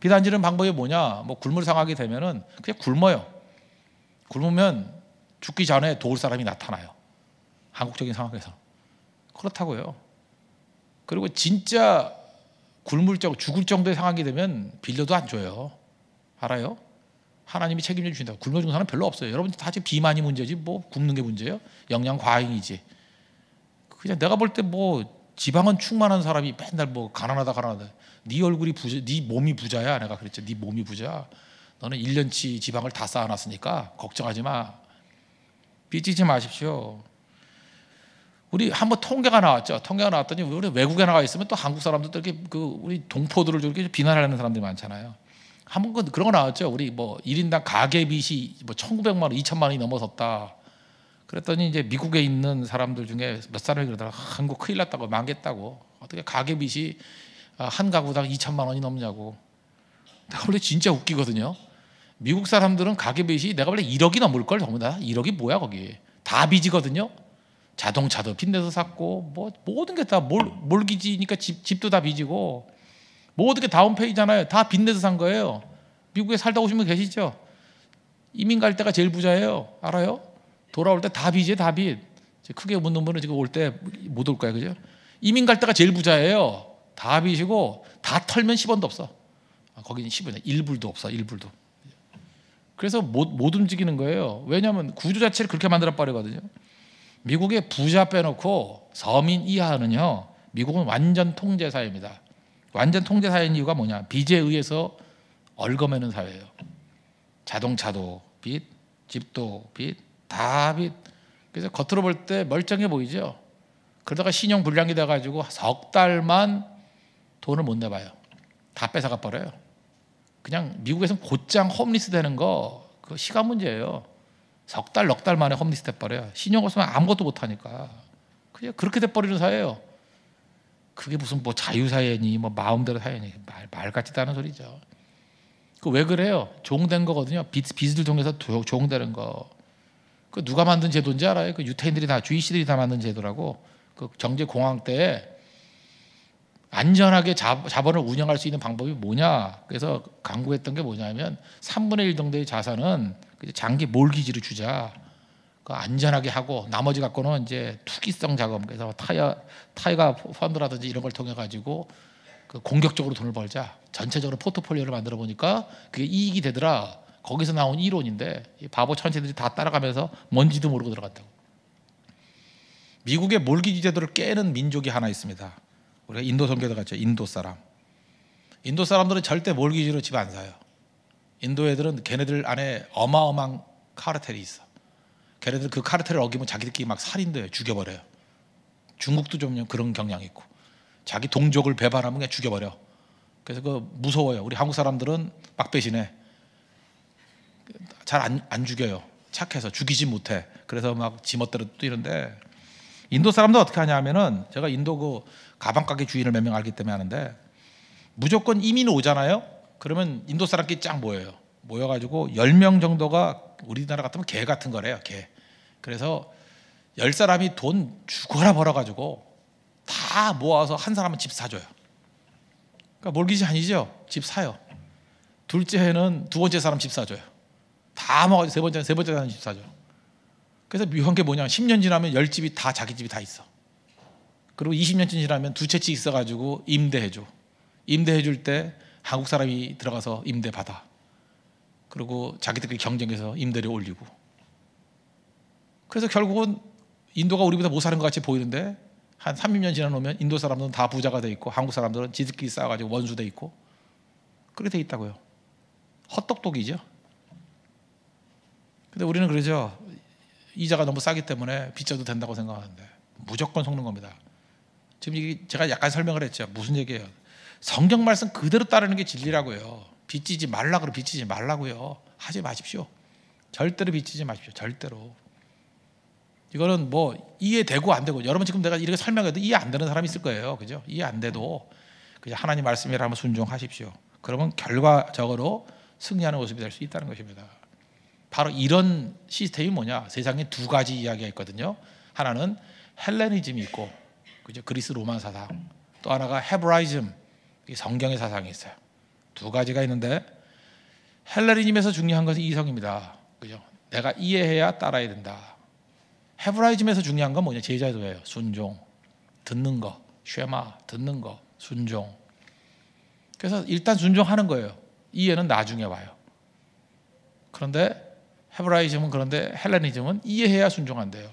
비단 지는 방법이 뭐냐? 뭐, 굶을 상하게 되면은 그냥 굶어요. 굶으면 죽기 전에 도울 사람이 나타나요. 한국적인 상황에서. 그렇다고요. 그리고 진짜 굶을 정, 죽을 정도의 상황이 되면 빌려도 안 줘요. 알아요? 하나님이 책임져 주신다. 굶어 죽는 사람 별로 없어요. 여러분 다 지금 비만이 문제지 뭐 굶는 게 문제예요? 영양 과잉이지. 그냥 내가 볼 때 뭐 지방은 충만한 사람이 맨날 뭐 가난하다 가난하다. 네 얼굴이 부자, 네 몸이 부자야. 내가 그랬죠. 네 몸이 부자. 너는 1년치 지방을 다 쌓아놨으니까 걱정하지 마. 삐지지 마십시오. 우리 한번 통계가 나왔죠. 통계가 나왔더니 우리 외국에 나가 있으면 또 한국 사람들 이렇게 그 우리 동포들을 이렇게 비난하려는 사람들이 많잖아요. 한번 그런 거 나왔죠. 우리 뭐 1인당 가계빚이 뭐 1,900만 원, 2 0 0 0만 원이 넘어섰다. 그랬더니 이제 미국에 있는 사람들 중에 몇 사람이 그러다가 한국 큰일 났다고 망했다고 어떻게 가계빚이 한 가구당 2 0 0 0만 원이 넘냐고 내가 원래 진짜 웃기거든요 미국 사람들은 가계빚이 내가 원래 1억이 넘을 걸 전부 다 1억이 뭐야 거기 다 빚이거든요 자동차도 빚내서 샀고 뭐 모든 게 다 몰기지니까 집도 다 빚이고 모어게 뭐 다운페이잖아요. 다 빚내서 산 거예요. 미국에 살다 오시면 계시죠? 이민 갈 때가 제일 부자예요. 알아요? 돌아올 때 다 빚이에요, 다 빚. 크게 묻는 분은 지금 올 때 못 올 거야, 그죠? 이민 갈 때가 제일 부자예요. 다 빚이고 다 털면 10원도 없어. 아, 거기는 10원이 1불도 없어, 1불도. 그래서 못, 못 움직이는 거예요. 왜냐하면 구조 자체를 그렇게 만들어 버리거든요. 미국의 부자 빼놓고 서민 이하는요, 미국은 완전 통제 사입니다 완전 통제 사회인 이유가 뭐냐? 빚에 의해서 얼거매는 사회예요. 자동차도 빚, 집도 빚, 다 빚. 그래서 겉으로 볼 때 멀쩡해 보이죠. 그러다가 신용 불량이 돼 가지고 석 달만 돈을 못 내봐요. 다 뺏어가 버려요. 그냥 미국에서는 곧장 홈리스 되는 거 그 시간 문제예요. 석 달, 넉 달 만에 홈리스 돼버려요. 신용 없으면 아무것도 못하니까. 그냥 그렇게 돼버리는 사회예요. 그게 무슨 뭐 자유사회니 뭐 마음대로 사회니 말, 말 같지도 않은 소리죠. 그 왜 그래요? 종된 거거든요. 빚, 빚을 통해서 종되는 거. 그 누가 만든 제도인지 알아요? 그 유태인들이 다 주이시들이 다 만든 제도라고. 그 경제 공황 때 안전하게 자, 본을 운영할 수 있는 방법이 뭐냐? 그래서 강구했던 게 뭐냐면 3분의 1 정도의 자산은 그 장기 몰기지를 주자. 그 안전하게 하고 나머지 갖고는 이제 투기성 자금 그래서 타이어 타이가 펀드라든지 이런 걸 통해 가지고 그 공격적으로 돈을 벌자 전체적으로 포트폴리오를 만들어 보니까 그게 이익이 되더라 거기서 나온 이론인데 바보 천재들이다 따라가면서 뭔지도 모르고 들어갔다고 미국의 몰기지 제도를 깨는 민족이 하나 있습니다 우리가 인도 선교도 갔죠 인도 사람 인도 사람들은 절대 몰기지로 집 안 사요 인도 애들은 걔네들 안에 어마어마한 카르텔이 있어 걔네들 그 카르텔을 어기면 자기들끼리 막 살인도 해 죽여버려요. 중국도 좀 그런 경향이 있고 자기 동족을 배반하면 그냥 죽여버려. 그래서 그 무서워요. 우리 한국 사람들은 막 배신해. 잘안 안 죽여요. 착해서 죽이지 못해. 그래서 막 지멋대로 뛰는데 인도 사람도 어떻게 하냐 하면은 제가 인도 그 가방 가게 주인을 몇 명 알기 때문에 하는데 무조건 이민 오잖아요. 그러면 인도 사람끼리 쫙 모여요. 모여가지고 10명 정도가 우리나라 같으면 개 같은 거래요. 개. 그래서 열 사람이 돈 죽어라 벌어가지고 다 모아서 한 사람은 집 사줘요. 그러니까 몰기지 아니죠. 집 사요. 둘째 해는 두 번째 사람 집 사줘요. 다 먹어요. 세 번째 세 번째 사람 집 사줘요. 그래서 묘한 게 뭐냐. 10년 지나면 열 집이 다 자기 집이 다 있어. 그리고 20년 지나면 두 채씩 있어가지고 임대해줘. 임대해줄 때 한국 사람이 들어가서 임대 받아. 그리고 자기들끼리 경쟁해서 임대료 올리고. 그래서 결국은 인도가 우리보다 못 사는 것 같이 보이는데 한 30년 지나놓으면 인도 사람들은 다 부자가 돼 있고 한국 사람들은 지들끼리 싸워가지고 원수 돼 있고 그렇게 돼 있다고요. 헛똑똑이죠. 근데 우리는 그러죠. 이자가 너무 싸기 때문에 빚져도 된다고 생각하는데 무조건 속는 겁니다. 지금 이게 제가 약간 설명을 했죠. 무슨 얘기예요? 성경 말씀 그대로 따르는 게 진리라고요. 빚지지 말라 그러 빚지지 말라고요. 하지 마십시오. 절대로 빚지지 마십시오. 절대로. 이거는 뭐 이해되고 안 되고 여러분 지금 내가 이렇게 설명해도 이해 안 되는 사람이 있을 거예요. 그죠? 이해 안 돼도 그냥 하나님 말씀이라면 순종하십시오. 그러면 결과적으로 승리하는 모습이 될 수 있다는 것입니다. 바로 이런 시스템이 뭐냐? 세상에 두 가지 이야기가 있거든요. 하나는 헬레니즘이 있고 그죠? 그리스 로마 사상. 또 하나가 헤브라이즘. 성경의 사상이 있어요. 두 가지가 있는데 헬레니즘에서 중요한 것은 이성입니다. 그죠? 내가 이해해야 따라야 된다. 헤브라이즘에서 중요한 건 뭐냐? 제자도예요. 순종, 듣는 거, 쉐마, 듣는 거, 순종. 그래서 일단 순종하는 거예요. 이해는 나중에 와요. 그런데 헤브라이즘은 그런데 헬레니즘은 이해해야 순종한대요.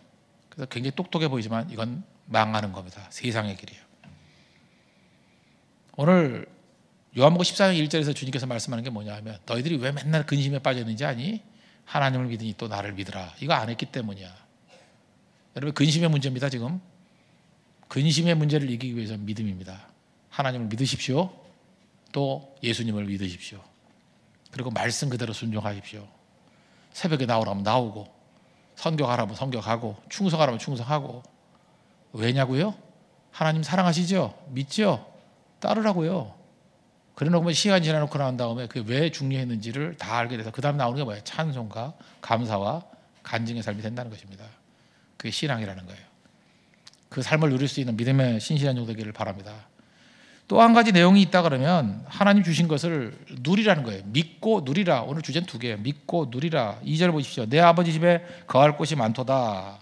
그래서 굉장히 똑똑해 보이지만 이건 망하는 겁니다. 세상의 길이에요. 오늘 요한복음 14장 1절에서 주님께서 말씀하는 게 뭐냐 하면 너희들이 왜 맨날 근심에 빠졌는지 아니? 하나님을 믿으니 또 나를 믿으라. 이거 안 했기 때문이야. 여러분 근심의 문제입니다, 지금. 근심의 문제를 이기기 위해서 믿음입니다. 하나님을 믿으십시오. 또 예수님을 믿으십시오. 그리고 말씀 그대로 순종하십시오. 새벽에 나오라면 나오고 선교하라면 선교하고 충성하라면 충성하고 왜냐고요? 하나님 사랑하시죠? 믿죠? 따르라고요. 그래놓고 시간 지나놓고 난 다음에 그게 왜 중요했는지를 다 알게 돼서 그 다음 에 나오는 게 뭐예요? 찬송과 감사와 간증의 삶이 된다는 것입니다. 그게 신앙이라는 거예요. 그 삶을 누릴 수 있는 믿음의 신실한 종 되기를 바랍니다. 또 한 가지 내용이 있다 그러면 하나님 주신 것을 누리라는 거예요. 믿고 누리라. 오늘 주제는 두 개예요. 믿고 누리라. 2절 보십시오. 내 아버지 집에 거할 곳이 많도다.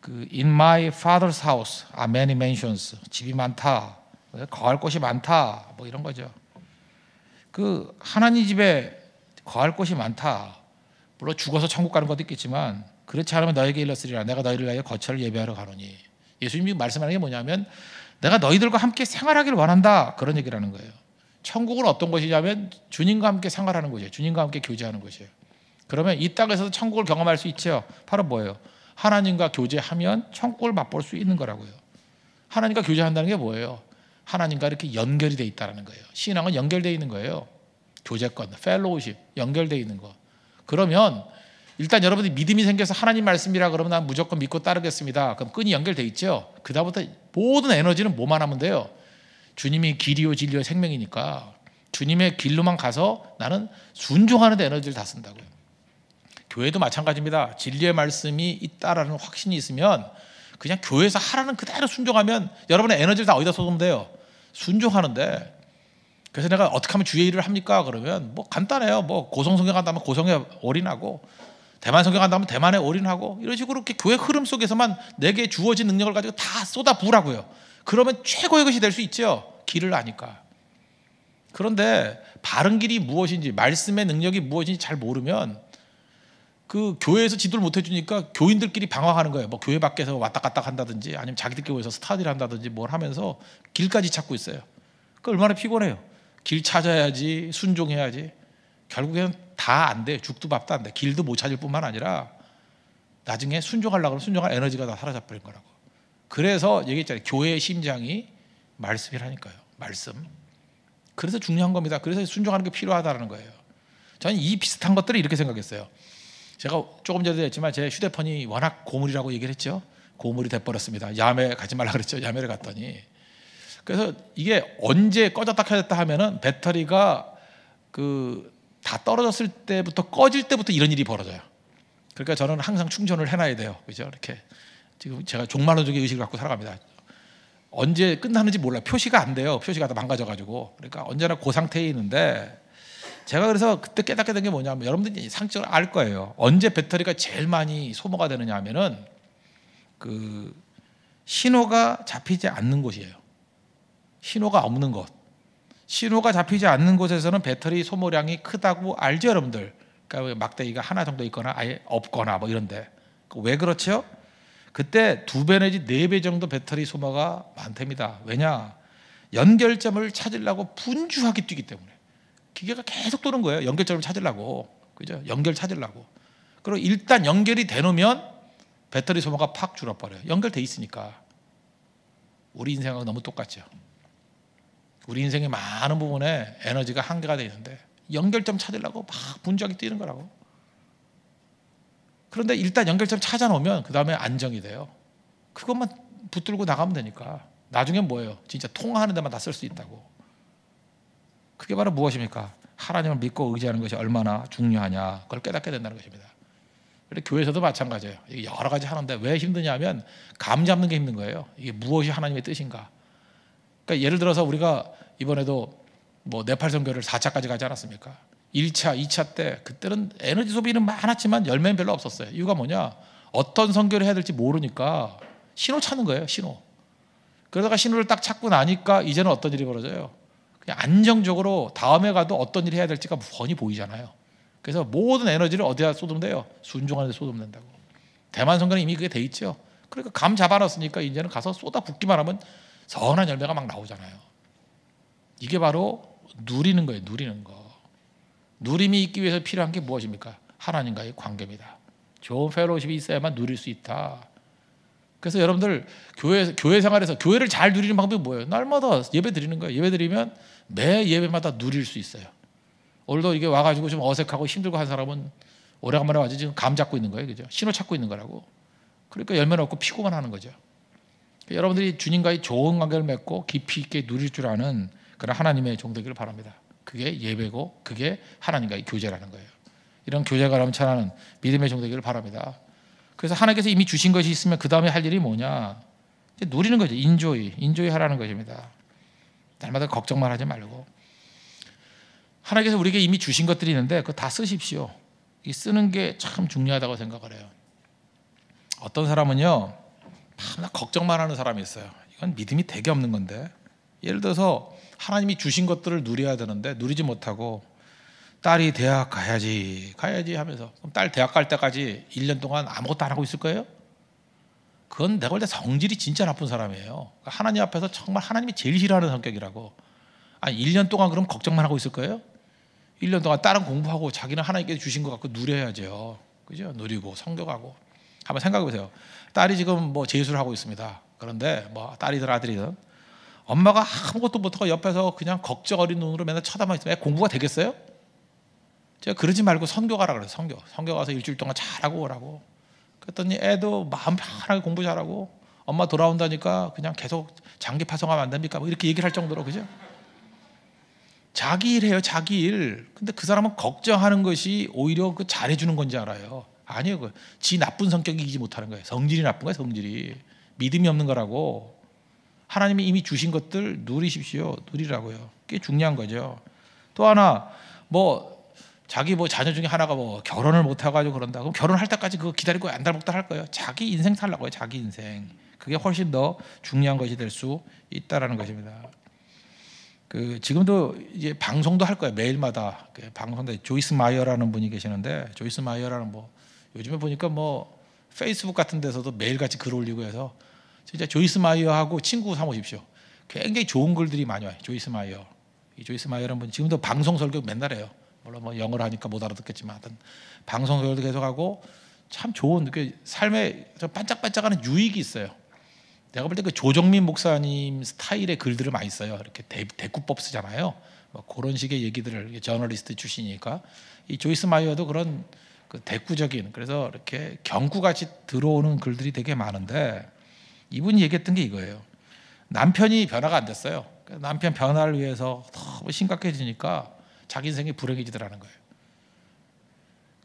그 in my father's house are many mansions. 집이 많다. 예, 거할 곳이 많다 뭐 이런 거죠. 그 하나님 집에 거할 곳이 많다. 물론 죽어서 천국 가는 것도 있겠지만 그렇지 않으면 너에게 일렀으리라 내가 너희를 위하여 거처를 예배하러 가노니 예수님이 말씀하는 게 뭐냐면 내가 너희들과 함께 생활하기를 원한다 그런 얘기라는 거예요. 천국은 어떤 것이냐면 주님과 함께 생활하는 것이에요. 주님과 함께 교제하는 것이에요. 그러면 이 땅에서도 천국을 경험할 수 있죠. 바로 뭐예요? 하나님과 교제하면 천국을 맛볼 수 있는 거라고요. 하나님과 교제한다는 게 뭐예요? 하나님과 이렇게 연결이 돼 있다는 거예요. 신앙은 연결되 어 있는 거예요. 교제권, 펠로우십, 연결되 어 있는 거. 그러면 일단 여러분이 믿음이 생겨서 하나님 말씀이라 그러면 난 무조건 믿고 따르겠습니다. 그럼 끈이 연결되어 있죠. 그다음부터 모든 에너지는 뭐만 하면 돼요. 주님이 길이요 진리요 생명이니까 주님의 길로만 가서 나는 순종하는 데 에너지를 다 쓴다고요. 교회도 마찬가지입니다. 진리의 말씀이 있다라는 확신이 있으면 그냥 교회에서 하라는 그대로 순종하면 여러분의 에너지를 다 어디다 쏟으면 돼요. 순종하는데 그래서 내가 어떻게 하면 주의 일을 합니까? 그러면 뭐 간단해요. 뭐 고성 성경한다면 고성에 올인하고 대만 성경한다면 대만에 올인하고 이런 식으로 이렇게 교회 흐름 속에서만 내게 주어진 능력을 가지고 다 쏟아 부라고요. 그러면 최고의 것이 될 수 있죠. 길을 아니까. 그런데 바른 길이 무엇인지 말씀의 능력이 무엇인지 잘 모르면 그 교회에서 지도를 못 해주니까 교인들끼리 방황하는 거예요. 뭐 교회 밖에서 왔다 갔다 한다든지 아니면 자기들끼리 모여서 스타디를 한다든지 뭘 하면서 길까지 찾고 있어요. 그 얼마나 피곤해요. 길 찾아야지 순종해야지 결국에는 다 안 돼. 죽도 밥도 안 돼. 길도 못 찾을 뿐만 아니라 나중에 순종하려고 하면 순종할 에너지가 다 사라져 버린 거라고. 그래서 얘기했잖아요. 교회의 심장이 말씀이라니까요. 말씀. 그래서 중요한 겁니다. 그래서 순종하는 게 필요하다는 거예요. 저는 이 비슷한 것들을 이렇게 생각했어요. 제가 조금 전에도 했지만 제 휴대폰이 워낙 고물이라고 얘기를 했죠. 고물이 돼버렸습니다. 야매 가지 말라 그랬죠. 야매를 갔더니 그래서 이게 언제 꺼졌다 켜졌다 하면은 배터리가 그 다 떨어졌을 때부터 꺼질 때부터 이런 일이 벌어져요. 그러니까 저는 항상 충전을 해놔야 돼요. 그죠? 이렇게 지금 제가 종말론적인 의식을 갖고 살아갑니다. 언제 끝나는지 몰라 요 표시가 안 돼요. 표시가 다 망가져가지고 그러니까 언제나 그 상태에 있는데 제가 그래서 그때 깨닫게 된 게 뭐냐면 여러분들이 상식적으로 알 거예요. 언제 배터리가 제일 많이 소모가 되느냐 하면은 그 신호가 잡히지 않는 곳이에요. 신호가 없는 곳. 신호가 잡히지 않는 곳에서는 배터리 소모량이 크다고 알죠, 여러분들. 그러니까 막대기가 하나 정도 있거나 아예 없거나 뭐 이런데. 왜 그렇죠? 그때 두 배 내지 네 배 정도 배터리 소모가 많답니다. 왜냐? 연결점을 찾으려고 분주하게 뛰기 때문에. 기계가 계속 도는 거예요. 연결점을 찾으려고. 그죠? 연결 찾으려고. 그리고 일단 연결이 되 놓으면 배터리 소모가 팍 줄어버려요. 연결돼 있으니까. 우리 인생하고 너무 똑같죠. 우리 인생의 많은 부분에 에너지가 한계가 되어 있는데 연결점 찾으려고 막 분주하게 뛰는 거라고. 그런데 일단 연결점 찾아놓으면 그 다음에 안정이 돼요. 그것만 붙들고 나가면 되니까. 나중엔 뭐예요? 진짜 통화하는 데만 다 쓸 수 있다고. 그게 바로 무엇입니까? 하나님을 믿고 의지하는 것이 얼마나 중요하냐 그걸 깨닫게 된다는 것입니다. 그래 교회에서도 마찬가지예요. 여러 가지 하는데 왜 힘드냐면 감 잡는 게 힘든 거예요. 이게 무엇이 하나님의 뜻인가? 그러니까 예를 들어서 우리가 이번에도 뭐 네팔 선교를 4차까지 가지 않았습니까? 1차, 2차 때 그때는 에너지 소비는 많았지만 열매는 별로 없었어요. 이유가 뭐냐? 어떤 선교를 해야 될지 모르니까 신호 찾는 거예요, 신호. 그러다가 신호를 딱 찾고 나니까 이제는 어떤 일이 벌어져요? 안정적으로 다음에 가도 어떤 일을 해야 될지가 훤히 보이잖아요. 그래서 모든 에너지를 어디다 쏟으면 돼요? 순종하는 데 쏟으면 된다고. 대만 선거는 이미 그게 돼 있죠. 그러니까 감 잡아놨으니까 이제는 가서 쏟아 붓기만 하면 선한 열매가 막 나오잖아요. 이게 바로 누리는 거예요. 누리는 거. 누림이 있기 위해서 필요한 게 무엇입니까? 하나님과의 관계입니다. 좋은 페로십이 있어야만 누릴 수 있다. 그래서 여러분들 교회 교회 생활에서 교회를 잘 누리는 방법이 뭐예요? 날마다 예배 드리는 거예요. 예배 드리면 매 예배마다 누릴 수 있어요. 오늘도 이게 와가지고 좀 어색하고 힘들고 한 사람은 오래간만에 와서 지금 감 잡고 있는 거예요, 그죠? 신호 찾고 있는 거라고. 그러니까 열면 없고 피고만 하는 거죠. 그러니까 여러분들이 주님과의 좋은 관계를 맺고 깊이 있게 누릴 줄 아는 그런 하나님의 종되기를 바랍니다. 그게 예배고 그게 하나님과의 교제라는 거예요. 이런 교제가 넘쳐나는 믿음의 종되기를 바랍니다. 그래서 하나님께서 이미 주신 것이 있으면 그 다음에 할 일이 뭐냐? 누리는 거죠. 인조이, 인조이 하라는 것입니다. 날마다 걱정만 하지 말고 하나님께서 우리에게 이미 주신 것들이 있는데 그거 다 쓰십시오. 이 쓰는 게 참 중요하다고 생각을 해요. 어떤 사람은요, 막 걱정만 하는 사람이 있어요. 이건 믿음이 되게 없는 건데 예를 들어서 하나님이 주신 것들을 누려야 되는데 누리지 못하고 딸이 대학 가야지, 가야지 하면서 그럼 딸 대학 갈 때까지 1년 동안 아무것도 안 하고 있을 거예요? 그건 내가 볼 때 성질이 진짜 나쁜 사람이에요. 그러니까 하나님 앞에서 정말 하나님이 제일 싫어하는 성격이라고. 아, 니 1년 동안 그럼 걱정만 하고 있을 거예요? 1년 동안 딸은 공부하고 자기는 하나님께 주신 것같고 누려야죠. 그죠? 누리고 성격하고. 한번 생각해 보세요. 딸이 지금 뭐 재수를 하고 있습니다. 그런데 뭐 딸이든 아들이든 엄마가 아무것도 못하고 옆에서 그냥 걱정 어린 눈으로 맨날 쳐다만 있으면 공부가 되겠어요? 제가 그러지 말고 선교 가라 그래서 선교. 선교 가서 일주일 동안 잘하고 오라고. 그랬더니 애도 마음 편하게 공부 잘하고 엄마 돌아온다니까 그냥 계속 장기 파송하면 안 됩니까? 뭐 이렇게 얘기를 할 정도로 그죠? 자기 일 해요, 자기 일. 근데 그 사람은 걱정하는 것이 오히려 그 잘해주는 건지 알아요. 아니에요. 그. 지 나쁜 성격이 이기지 못하는 거예요. 성질이 나쁜 거예요, 성질이. 믿음이 없는 거라고. 하나님이 이미 주신 것들 누리십시오. 누리라고요. 그게 중요한 거죠. 또 하나, 뭐, 자기 뭐 자녀 중에 하나가 뭐 결혼을 못 해가지고 그런다. 그럼 결혼할 때까지 그거 기다릴 거야? 안달복달 할 거예요. 자기 인생 살라고요. 자기 인생. 그게 훨씬 더 중요한 것이 될 수 있다라는 것입니다. 그 지금도 이제 방송도 할 거예요. 매일마다 그 방송도 조이스 마이어라는 분이 계시는데 조이스 마이어라는 뭐 요즘에 보니까 뭐 페이스북 같은 데서도 매일같이 글 올리고 해서 진짜 조이스 마이어하고 친구 삼으십시오. 굉장히 좋은 글들이 많이 와요. 조이스 마이어. 이 조이스 마이어라는 분 지금도 방송 설교 맨날 해요. 물론 뭐 영어로 하니까 못 알아듣겠지만 하여튼 방송 교육도 계속하고 참 좋은 그 삶에 반짝반짝하는 유익이 있어요. 내가 볼 때 그 조정민 목사님 스타일의 글들을 많이 써요. 이렇게 대, 대꾸법 쓰잖아요. 뭐 그런 식의 얘기들을 저널리스트 출신이니까 이 조이스 마이어도 그런 그 대꾸적인 그래서 이렇게 경구같이 들어오는 글들이 되게 많은데 이분이 얘기했던 게 이거예요. 남편이 변화가 안 됐어요. 그러니까 남편 변화를 위해서 너무 심각해지니까 자기 인생이 불행해지더라는 거예요.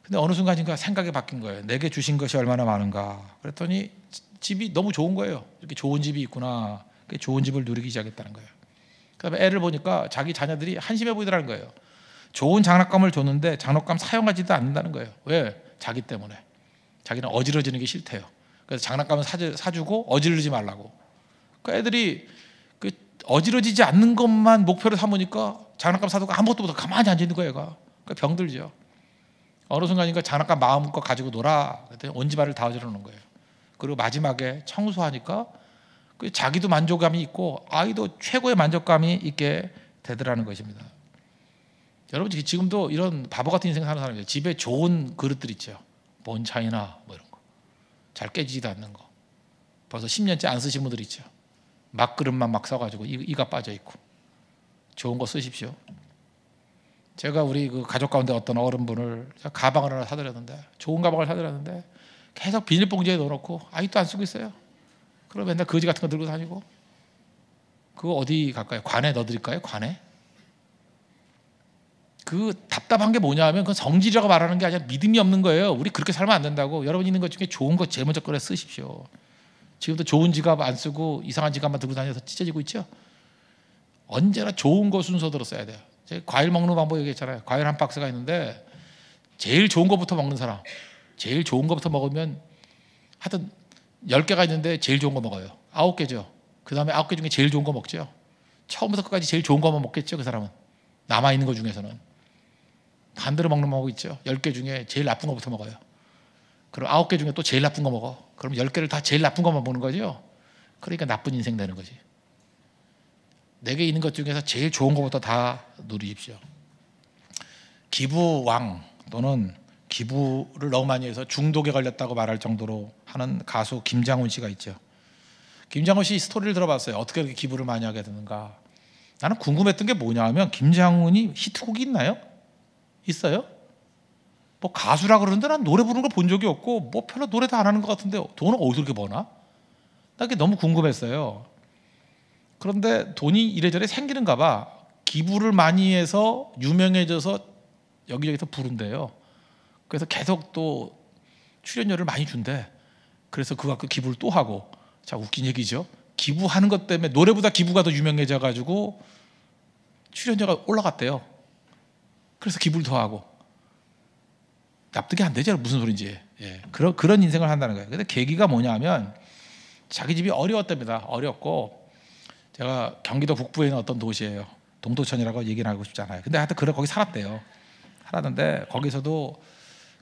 근데 어느 순간인가 생각이 바뀐 거예요. 내게 주신 것이 얼마나 많은가. 그랬더니 집이 너무 좋은 거예요. 이렇게 좋은 집이 있구나. 좋은 집을 누리기 시작했다는 거예요. 그다음에 애를 보니까 자기 자녀들이 한심해 보이더라는 거예요. 좋은 장난감을 줬는데 장난감 사용하지도 않는다는 거예요. 왜? 자기 때문에. 자기는 어지러지는 게 싫대요. 그래서 장난감을 사주, 고 어지르지 말라고. 그 애들이 그 어지러지지 않는 것만 목표로 삼으니까 장난감 사도가 아무것도 못하고 가만히 앉아있는 거예요, 얘가. 그러니까 병들죠. 어느 순간인가 장난감 마음껏 가지고 놀아. 온 집안을 다 어지러는 거예요. 그리고 마지막에 청소하니까 그 자기도 만족감이 있고 아이도 최고의 만족감이 있게 되더라는 것입니다. 여러분 지금도 이런 바보 같은 인생 사는 사람이에요. 집에 좋은 그릇들 있죠. 뭔 차이나 뭐 이런 거. 잘 깨지지도 않는 거. 벌써 10년째 안 쓰신 분들 있죠. 막 그릇만 막 써가지고 이가 빠져 있고. 좋은 거 쓰십시오. 제가 우리 그 가족 가운데 어떤 어른분을 가방을 하나 사드렸는데 좋은 가방을 사드렸는데 계속 비닐봉지에 넣어놓고 아직도 안 쓰고 있어요. 그럼 맨날 거지 같은 거 들고 다니고 그거 어디 갈까요? 관에 넣어드릴까요? 관에? 그 답답한 게 뭐냐 하면 그 성질이라고 말하는 게 아니라 믿음이 없는 거예요. 우리 그렇게 살면 안 된다고. 여러분 있는 것 중에 좋은 거 제일 먼저 꺼내 쓰십시오. 지금도 좋은 지갑 안 쓰고 이상한 지갑만 들고 다녀서 찢어지고 있죠? 언제나 좋은 거 순서대로 써야 돼요. 과일 먹는 방법 얘기했잖아요. 과일 한 박스가 있는데 제일 좋은 거부터 먹는 사람. 제일 좋은 거부터 먹으면 하여튼 10개가 있는데 제일 좋은 거 먹어요. 9개죠. 그 다음에 9개 중에 제일 좋은 거 먹죠. 처음부터 끝까지 제일 좋은 거만 먹겠죠. 그 사람은. 남아있는 거 중에서는. 반대로 먹는 방법 있죠. 10개 중에 제일 나쁜 거부터 먹어요. 그럼 9개 중에 또 제일 나쁜 거 먹어. 그럼 10개를 다 제일 나쁜 거만 먹는 거죠. 그러니까 나쁜 인생 되는 거지. 내게 있는 것 중에서 제일 좋은 것부터 다 누리십시오. 기부왕 또는 기부를 너무 많이 해서 중독에 걸렸다고 말할 정도로 하는 가수 김장훈 씨가 있죠. 김장훈 씨 스토리를 들어봤어요. 어떻게 이렇게 기부를 많이 하게 되는가. 나는 궁금했던 게 뭐냐 하면 김장훈이 히트곡이 있나요? 있어요? 뭐 가수라 그러는데 난 노래 부르는 걸 본 적이 없고 뭐 별로 노래도 안 하는 것 같은데 돈을 어디서 이렇게 버나? 나 그게 너무 궁금했어요. 그런데 돈이 이래저래 생기는가 봐. 기부를 많이 해서 유명해져서 여기저기서 부른대요. 그래서 계속 또 출연료를 많이 준대. 그래서 그 갖고 기부를 또 하고. 자, 웃긴 얘기죠. 기부하는 것 때문에 노래보다 기부가 더 유명해져 가지고 출연료가 올라갔대요. 그래서 기부를 더 하고. 납득이 안 되죠. 무슨 소린지. 예. 그런 그런 인생을 한다는 거예요. 근데 계기가 뭐냐면 자기 집이 어려웠답니다. 어렵고 제가 경기도 북부에 있는 어떤 도시예요. 동도천이라고 얘기를 하고 싶지 않아요. 근데 하여튼 그래 거기 살았대요. 살았는데 거기서도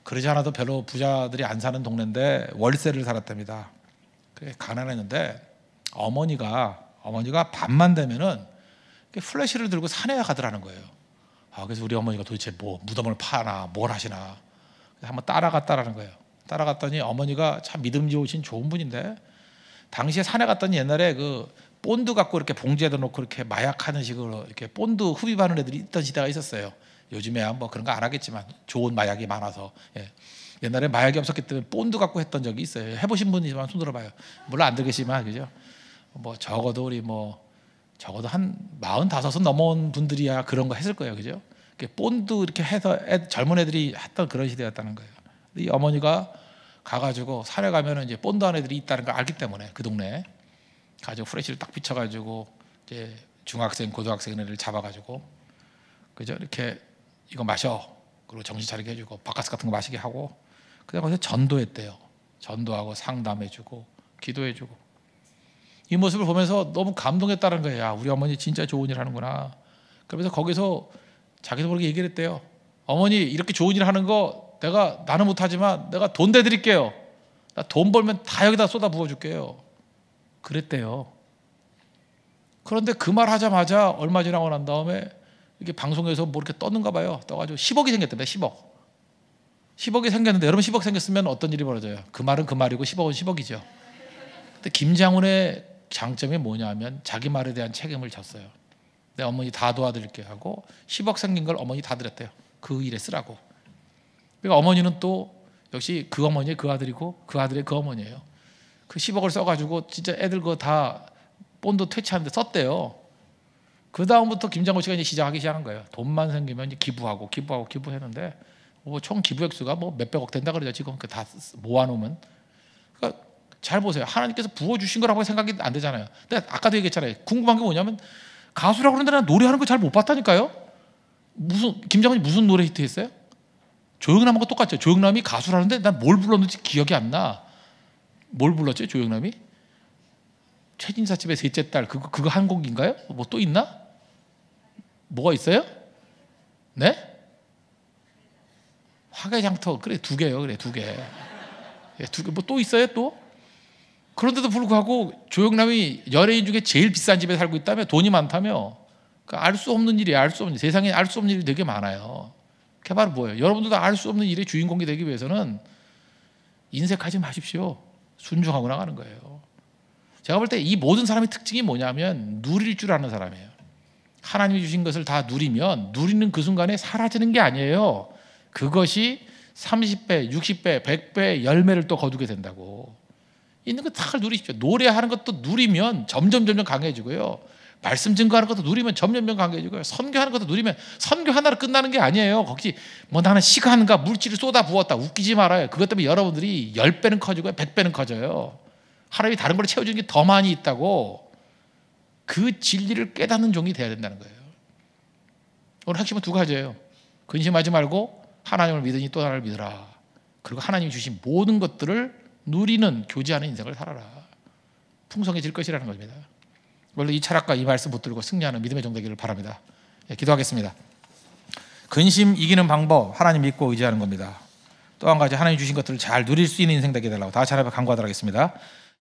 그러지 않아도 별로 부자들이 안 사는 동네인데 월세를 살았답니다. 그래 가난했는데 어머니가 어머니가 밤만 되면은 플래시를 들고 산에 가더라는 거예요. 아, 그래서 우리 어머니가 도대체 뭐 무덤을 파나 뭘 하시나 한번 따라갔다라는 거예요. 따라갔더니 어머니가 참 믿음이 오신 좋은 분인데 당시에 산에 갔더니 옛날에 그 본드 갖고 이렇게 봉지에다 놓고 이렇게 마약하는 식으로 이렇게 본드 흡입하는 애들이 있던 시대가 있었어요. 요즘에 뭐 그런 거 안 하겠지만 좋은 마약이 많아서 예. 옛날에 마약이 없었기 때문에 본드 갖고 했던 적이 있어요. 해보신 분이지만 손 들어봐요. 물론 안 들겠지만 그죠? 뭐 적어도 우리 뭐 적어도 한 마흔다섯은 넘어온 분들이야 그런 거 했을 거예요, 그죠? 본드 이렇게 해서 애, 젊은 애들이 했던 그런 시대였다는 거예요. 이 어머니가 가가지고 산에 가면은 이제 본드 한 애들이 있다는 걸 알기 때문에 그 동네에 가지고 프레쉬를딱 비춰가지고 이제 중학생 고등학생 애를 잡아가지고 그죠 이렇게 이거 마셔 그리고 정신 차리게 해주고 바카스 같은 거 마시게 하고 그다음에 거기서 전도했대요 전도하고 상담해주고 기도해주고 이 모습을 보면서 너무 감동했다는 거예요 야, 우리 어머니 진짜 좋은 일 하는구나 그러면서 거기서 자기도 모르게 얘기를 했대요 어머니 이렇게 좋은 일 하는 거 내가 나는 못하지만 내가 돈 대드릴게요 나 돈 벌면 다 여기다 쏟아 부어줄게요 그랬대요. 그런데 그 말 하자마자 얼마 지나고 난 다음에 이게 방송에서 뭐 이렇게 떴는가 봐요. 떠가지고 10억이 생겼답 10억. 10억이 생겼는데 여러분 10억 생겼으면 어떤 일이 벌어져요? 그 말은 그 말이고 10억은 10억이죠. 근데 김장훈의 장점이 뭐냐면 자기 말에 대한 책임을 졌어요. 내 어머니 다 도와드릴게 하고 10억 생긴 걸 어머니 다 드렸대요. 그 일에 쓰라고. 그러니까 어머니는 또 역시 그 어머니의 그 아들이고 그 아들의 그 어머니예요. 그 10억을 써가지고 진짜 애들 그거 다 본도 퇴치하는데 썼대요. 그 다음부터 김장호 씨가 이제 시작하기 시작한 거예요. 돈만 생기면 이제 기부하고 기부하고 기부했는데 뭐 총 기부액수가 뭐 몇백억 된다 그러죠 지금 그 다 모아놓으면. 그러니까 잘 보세요. 하나님께서 부어주신 거라고 생각이 안 되잖아요. 근데 아까도 얘기했잖아요. 궁금한 게 뭐냐면 가수라고 그러는데 난 노래하는 거 잘 못 봤다니까요. 무슨 김장훈이 무슨 노래 히트했어요? 조영남하고 똑같죠. 조영남이 가수라는데 난 뭘 불렀는지 기억이 안 나. 뭘 불렀죠? 조영남이? 최진사 집의 셋째 딸 그거 그거 한 곡인가요? 뭐 또 있나? 뭐가 있어요? 네? 화개장터 그래 두 개요 그래 두 개. 예, 두개 뭐 또 있어요 또? 그런데도 불구하고 조영남이 열애인 중에 제일 비싼 집에 살고 있다며 돈이 많다며 그러니까 알수 없는 일이 알수 없는 세상에 알 수 없는 일이 되게 많아요. 그게 바로 뭐예요? 여러분들도 알 수 없는 일의 주인공이 되기 위해서는 인색하지 마십시오. 순종하고 나가는 거예요. 제가 볼 때 이 모든 사람의 특징이 뭐냐면 누릴 줄 아는 사람이에요. 하나님이 주신 것을 다 누리면 누리는 그 순간에 사라지는 게 아니에요. 그것이 30배, 60배, 1 0 0배 열매를 또 거두게 된다고. 있는 거 다 누리십시오. 노래하는 것도 누리면 점점 점점 강해지고요. 말씀 증거하는 것도 누리면 점점점 강해지고요. 선교하는 것도 누리면 선교 하나로 끝나는 게 아니에요. 거기 뭐 나는 시간과 물질을 쏟아 부었다. 웃기지 말아요. 그것 때문에 여러분들이 10배는 커지고 100배는 커져요. 하나님이 다른 걸 채워주는 게 더 많이 있다고 그 진리를 깨닫는 종이 돼야 된다는 거예요. 오늘 핵심은 두 가지예요. 근심하지 말고 하나님을 믿으니 또 나를 믿으라. 그리고 하나님이 주신 모든 것들을 누리는 교제하는 인생을 살아라. 풍성해질 것이라는 겁니다. 원래 이 철학과 이 말씀 붙들고 승리하는 믿음의 정도기를 바랍니다. 예, 기도하겠습니다. 근심 이기는 방법 하나님 믿고 의지하는 겁니다. 또한 가지 하나님 주신 것들을 잘 누릴 수 있는 인생 되게 달라고 다 하나님 간구하도록 하겠습니다.